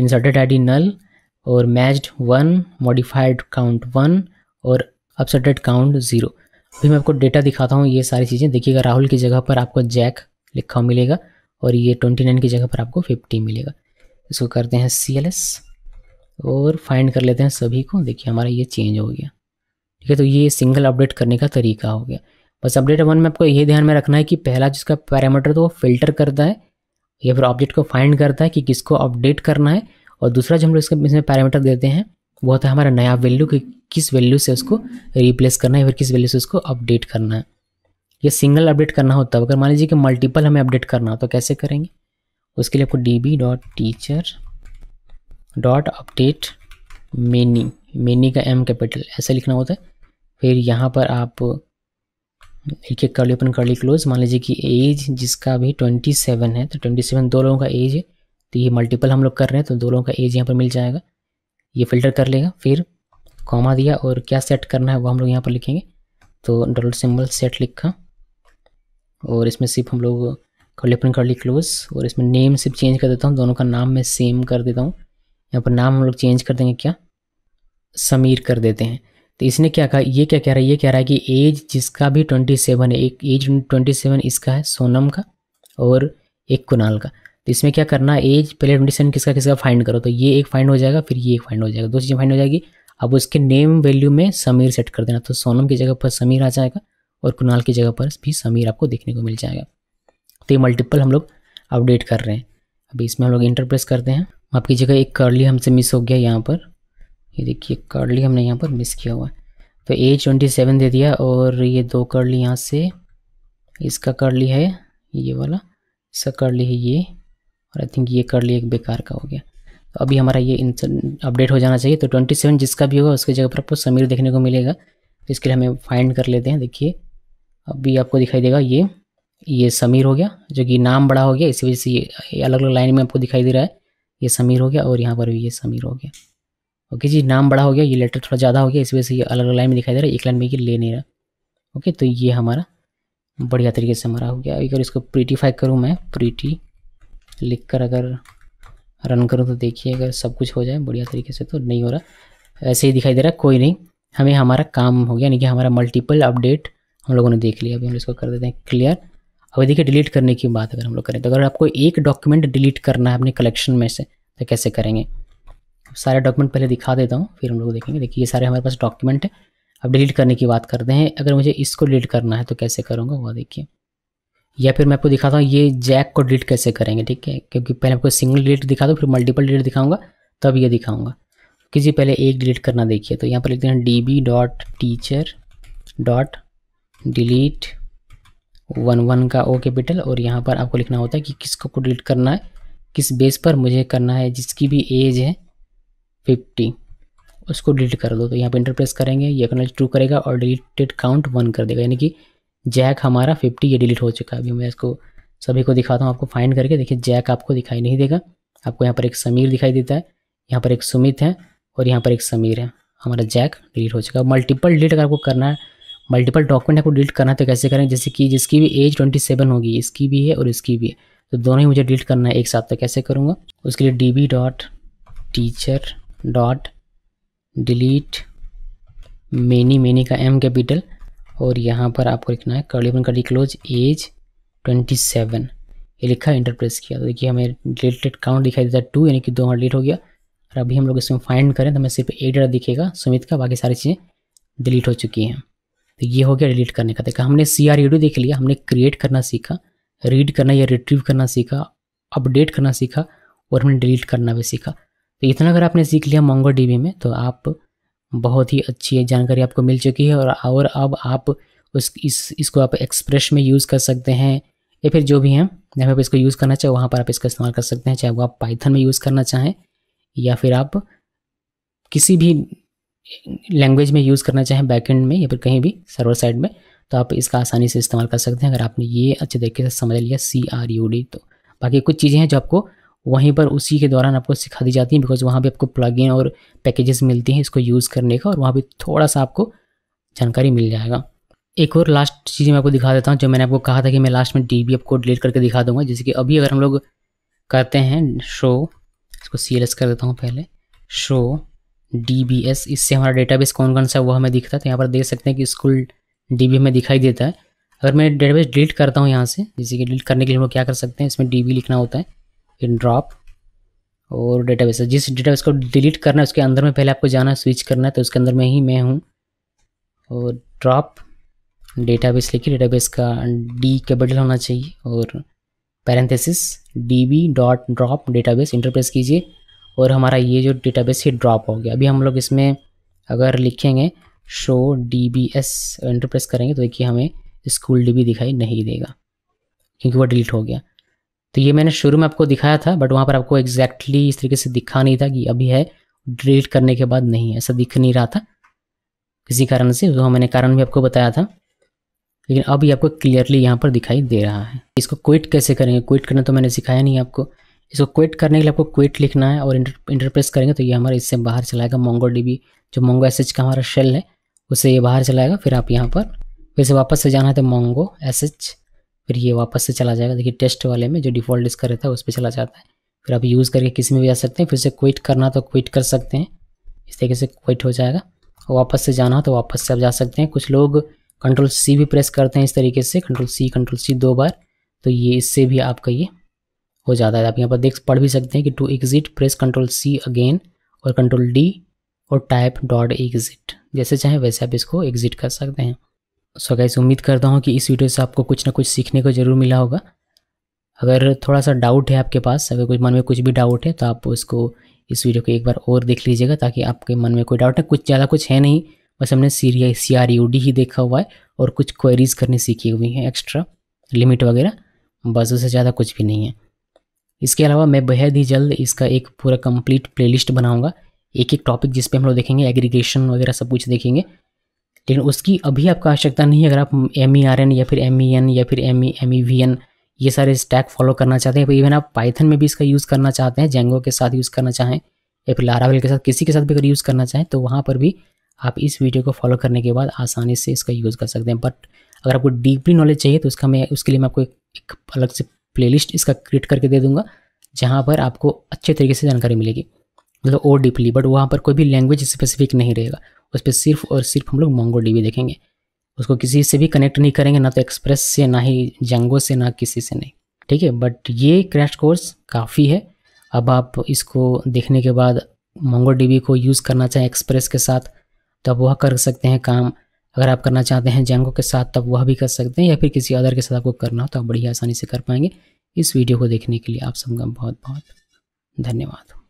inserted I D null और matched one modified count one और अपसर्टेड काउंट ज़ीरो अभी मैं आपको डेटा दिखाता हूँ ये सारी चीज़ें देखिएगा राहुल की जगह पर आपको जैक लिखा मिलेगा और ये ट्वेंटी नाइन की जगह पर आपको फिफ्टी मिलेगा इसको करते हैं सी एल एस और फाइंड कर लेते हैं सभी को देखिए हमारा ये चेंज हो गया ठीक है तो ये सिंगल अपडेट करने का तरीका हो गया बस अपडेट वन में आपको ये ध्यान में रखना है कि पहला जिसका पैरामीटर तो वो फिल्टर करता है या फिर ऑब्जेक्ट को फाइंड करता है कि किसको अपडेट करना है और दूसरा जो हम लोग इसका इसमें पैरामीटर देते हैं वो होता है हमारा नया वैल्यू कि किस वैल्यू से उसको रिप्लेस करना है या फिर किस वैल्यू से उसको अपडेट करना है ये सिंगल अपडेट करना होता है अगर मान लीजिए कि मल्टीपल हमें अपडेट करना हो तो कैसे करेंगे उसके लिए आपको D B dot teacher dot update many many का एम कैपिटल ऐसा लिखना होता है फिर यहाँ पर आप एक एक कर्ली ओपन ली क्लोज मान लीजिए कि एज जिसका भी ट्वेंटी सेवन है तो ट्वेंटी सेवन दो लोगों का एज है तो ये मल्टीपल हम लोग कर रहे हैं तो दो लोगों का एज यहाँ पर मिल जाएगा ये फिल्टर कर लेगा फिर कॉमा दिया और क्या सेट करना है वो हम लोग यहाँ पर लिखेंगे तो डॉलर सिंबल सेट लिखा और इसमें सिर्फ हम लोग कर्ली ओपन ली क्लोज और इसमें नेम सिर्फ चेंज कर देता हूँ दोनों का नाम मैं सेम कर देता हूँ यहाँ पर नाम हम लोग चेंज कर देंगे क्या समीर कर देते हैं तो इसने क्या कहा ये क्या कह रहा है ये कह रहा है कि एज जिसका भी ट्वेंटी सेवन है एक एज ट्वेंटी सेवन इसका है सोनम का और एक कुनाल का तो इसमें क्या करना है एज पहले ट्वेंटी सेवन किसका किसका फाइंड करो तो ये एक फाइंड हो जाएगा फिर ये एक फाइंड हो जाएगा दो चीज़ें फाइंड हो जाएगी अब उसके नेम वैल्यू में समीर सेट कर देना तो सोनम की जगह पर समीर आ जाएगा और कुणाल की जगह पर भी समीर आपको देखने को मिल जाएगा तो ये मल्टीपल हम लोग अपडेट कर रहे हैं अभी इसमें हम लोग इंटरप्रेस करते हैं आपकी जगह एक कर्ली हमसे मिस हो गया यहाँ पर ये देखिए कर्ली हमने यहाँ पर मिस किया हुआ है तो ए ट्वेंटी सेवन दे दिया और ये दो कर्ली यहाँ से इसका कर्ली है ये वाला इसका कर्ली है ये और आई थिंक ये कर्ली एक बेकार का हो गया तो अभी हमारा ये अपडेट हो जाना चाहिए तो ट्वेंटी सेवन जिसका भी होगा उसकी जगह पर आपको समीर देखने को मिलेगा तो इसके लिए हमें फाइंड कर लेते हैं देखिए अभी आपको दिखाई देगा ये ये समीर हो गया जो कि नाम बड़ा हो गया इसी वजह से ये अलग अलग लाइन में आपको दिखाई दे रहा है ये समीर हो गया और यहाँ पर भी ये समीर हो गया ओके जी नाम बड़ा हो गया ये लेटर थोड़ा ज़्यादा हो गया इस वजह से ये अलग अलग लाइन में दिखाई दे रहा है एक लाइन में ये ले नहीं रहा ओके तो ये हमारा बढ़िया तरीके से हमारा हो गया अगर इसको प्रीटीफाई करूँ मैं प्रीटी लिख कर अगर रन करूँ तो देखिए अगर सब कुछ हो जाए बढ़िया तरीके से तो नहीं हो रहा ऐसे ही दिखाई दे रहा कोई नहीं हमें हमारा काम हो गया यानी कि हमारा मल्टीपल अपडेट हम लोगों ने देख लिया अभी हम इसको कर देते हैं क्लियर अभी देखिए डिलीट करने की बात अगर हम लोग करें तो अगर आपको एक डॉक्यूमेंट डिलीट करना है अपने कलेक्शन में से तो कैसे करेंगे सारे डॉक्यूमेंट पहले दिखा देता हूँ फिर हम लोग देखेंगे देखिए ये सारे हमारे पास डॉक्यूमेंट है अब डिलीट करने की बात करते हैं अगर मुझे इसको डिलीट करना है तो कैसे करूँगा वो देखिए या फिर मैं आपको दिखाता हूँ ये जैक को डिलीट कैसे करेंगे ठीक है क्योंकि पहले आपको सिंगल डिलीट दिखा दो फिर मल्टीपल डिलीट दिखाऊंगा तब ये दिखाऊंगा किसी पहले एक डिलीट करना देखिए तो यहाँ पर लिखते हैं D B dot teacher dot delete one one का ओ कैपिटल और यहाँ पर आपको लिखना होता है कि किसको को डिलीट करना है किस बेस पर मुझे करना है जिसकी भी एज है फिफ्टी उसको डिलीट कर दो तो यहाँ पे इंटर प्रेस करेंगे ये एक्नोलेज ट्रू करेगा और डिलीटेड काउंट वन कर देगा यानी कि जैक हमारा फिफ्टी ये डिलीट हो चुका है अभी मैं इसको सभी को दिखाता हूँ आपको फाइंड करके देखिए जैक आपको दिखाई नहीं देगा आपको यहाँ पर एक समीर दिखाई देता है यहाँ पर एक सुमित है और यहाँ पर एक समीर है हमारा जैक डिलीट हो चुका है मल्टीपल डिलीट अगर आपको करना है मल्टीपल डॉक्यूमेंट आपको डिलीट करना है तो कैसे करेंगे जैसे कि जिसकी भी एज ट्वेंटी सेवन होगी इसकी भी है और इसकी भी है तो दोनों ही मुझे डिलीट करना है एक साथ तो कैसे करूँगा उसके लिए D B dot teacher dot delete many many का एम कैपिटल और यहाँ पर आपको लिखना है curly open curly close age twenty seven ये लिखा इंटरप्रेस किया तो देखिए हमें डिलेटेड काउंट दिखाई देता है टू यानी कि दो हमारा डिलीट हो गया और अभी हम लोग इसमें फाइंड करें तो हमें सिर्फ एक डेटा दिखेगा सुमित का बाकी सारी चीज़ें डिलीट हो चुकी हैं तो ये हो गया डिलीट करने का देखा हमने सी आर डी देख लिया हमने क्रिएट करना सीखा रीड करना या रिट्रीव करना सीखा अपडेट करना सीखा और हमने डिलीट करना भी सीखा तो इतना अगर आपने सीख लिया मोंगो डीबी में तो आप बहुत ही अच्छी जानकारी आपको मिल चुकी है और और अब आप उस इस इसको आप एक्सप्रेस में यूज़ कर सकते हैं या फिर जो भी हैं जहाँ पर इसको यूज़ करना चाहें वहाँ पर आप इसका इस्तेमाल कर सकते हैं चाहे वो आप पाइथन में यूज़ करना चाहें या फिर आप किसी भी लैंग्वेज में यूज़ करना चाहें बैकेंड में या फिर कहीं भी सर्वर साइड में तो आप इसका आसानी से इस्तेमाल कर सकते हैं अगर आपने ये अच्छे तरीके से समझ लिया सी आर यू डी तो बाकी कुछ चीज़ें हैं जो आपको वहीं पर उसी के दौरान आपको सिखा दी जाती है बिकॉज वहाँ भी आपको प्लग इन और पैकेजेस मिलती हैं इसको यूज़ करने का और वहाँ भी थोड़ा सा आपको जानकारी मिल जाएगा एक और लास्ट चीज़ मैं आपको दिखा देता हूँ जो मैंने आपको कहा था कि मैं लास्ट में डी बी आपको डिलीट करके दिखा दूंगा जैसे कि अभी अगर हम लोग करते हैं शो इसको सी कर देता हूँ पहले शो डी इससे हमारा डेटाबेस कौन कौन सा वो हमें दिखता है तो यहाँ पर देख सकते हैं कि स्कूल डी बी हमें दिखाई देता है अगर मैं डेटाबेस डिलीट करता हूँ यहाँ से जैसे कि डिलीट करने के लिए हम लोग क्या कर सकते हैं इसमें डी लिखना होता है इन ड्रॉप और डेटाबेस है जिस डेटाबेस को डिलीट करना है उसके अंदर में पहले आपको जाना स्विच करना है तो उसके अंदर में ही मैं हूँ और ड्रॉप डेटाबेस लिखिए डेटाबेस का डी कैपिटल होना चाहिए और parenthesis D B dot drop database enter press कीजिए और हमारा ये जो डेटाबेस ये ड्रॉप हो गया अभी हम लोग इसमें अगर लिखेंगे show D B S enter press करेंगे तो देखिए हमें स्कूल डी बी दिखाई नहीं देगा क्योंकि वो डिलीट हो गया तो ये मैंने शुरू में आपको दिखाया था बट वहाँ पर आपको एग्जैक्टली exactly इस तरीके से दिखा नहीं था कि अभी है डिलीट करने के बाद नहीं ऐसा दिख नहीं रहा था किसी कारण से वो तो मैंने कारण भी आपको बताया था लेकिन अभी आपको क्लियरली यहाँ पर दिखाई दे रहा है इसको क्विट कैसे करेंगे क्विट करना तो मैंने सिखाया नहीं आपको इसको क्विट करने के लिए आपको क्विट लिखना है और इंटरप्रेस करेंगे तो ये हमारे इससे बाहर चलाएगा मोंगो डीबी जो मोंगो एस का हमारा शेल है उसे ये बाहर चलाएगा फिर आप यहाँ पर फिर से वापस से जाना है तो मोंगो एस एच फिर ये वापस से चला जाएगा देखिए टेस्ट वाले में जो डिफ़ॉल्ट इसका रहता है उस पर चला जाता है फिर आप यूज़ करके किसी में भी जा सकते हैं फिर से क्विट करना तो क्विट कर सकते हैं इस तरीके से क्विट हो जाएगा और वापस से जाना तो वापस से आप जा सकते हैं कुछ लोग कंट्रोल सी भी प्रेस करते हैं इस तरीके से कंट्रोल सी कंट्रोल सी दो बार तो ये इससे भी आपका ये हो जाता है आप यहाँ पर देख पढ़ भी सकते हैं कि to exit press control C again और कंट्रोल डी और टाइप डॉट एग्जिट जैसे चाहें वैसे आप इसको एग्जिट कर सकते हैं सो गैस उम्मीद करता हूँ कि इस वीडियो से आपको कुछ ना कुछ सीखने को ज़रूर मिला होगा अगर थोड़ा सा डाउट है आपके पास अगर कुछ मन में कुछ भी डाउट है तो आप उसको इस वीडियो को एक बार और देख लीजिएगा ताकि आपके मन में कोई डाउट है कुछ ज़्यादा कुछ है नहीं बस हमने सीरिया सी आर यू डी ही देखा हुआ है और कुछ क्वेरीज करनी सीखी हुई हैं एक्स्ट्रा लिमिट वगैरह बस उससे ज़्यादा कुछ भी नहीं है इसके अलावा मैं बेहद ही जल्द इसका एक पूरा कंप्लीट प्लेलिस्ट बनाऊंगा एक एक टॉपिक जिस हम लोग देखेंगे एग्रीगेशन वगैरह सब कुछ देखेंगे लेकिन उसकी अभी आपको आवश्यकता नहीं है अगर आप एम ई आर एन या फिर एम ई एन या फिर M E M E V N ये सारे स्टैक फॉलो करना चाहते हैं इवन आप पाइथन में भी इसका यूज़ करना चाहते हैं जेंगो के साथ यूज़ करना चाहें या फिर लारावेल के साथ किसी के साथ भी अगर यूज़ करना चाहें तो वहाँ पर भी आप इस वीडियो को फॉलो करने के बाद आसानी से इसका यूज़ कर सकते हैं बट अगर आपको डीपली नॉलेज चाहिए तो उसका मैं उसके लिए मैं आपको एक अलग से लिस्ट इसका क्रिएट करके दे दूँगा जहाँ पर आपको अच्छे तरीके से जानकारी मिलेगी मतलब और डीपली बट वहाँ पर कोई भी लैंग्वेज स्पेसिफिक नहीं रहेगा उस पर सिर्फ और सिर्फ हम लोग मोंगो डी देखेंगे उसको किसी से भी कनेक्ट नहीं करेंगे ना तो एक्सप्रेस से ना ही जेंगो से ना किसी से नहीं ठीक है बट ये क्रैश कोर्स काफ़ी है अब आप इसको देखने के बाद मोंगो डी को यूज़ करना चाहें एक्सप्रेस के साथ तो आप वह कर सकते हैं काम अगर आप करना चाहते हैं जेंगो के साथ तब वह भी कर सकते हैं या फिर किसी अदर के साथ आपको करना हो तो आप बढ़िया आसानी से कर पाएंगे इस वीडियो को देखने के लिए आप सबका बहुत बहुत धन्यवाद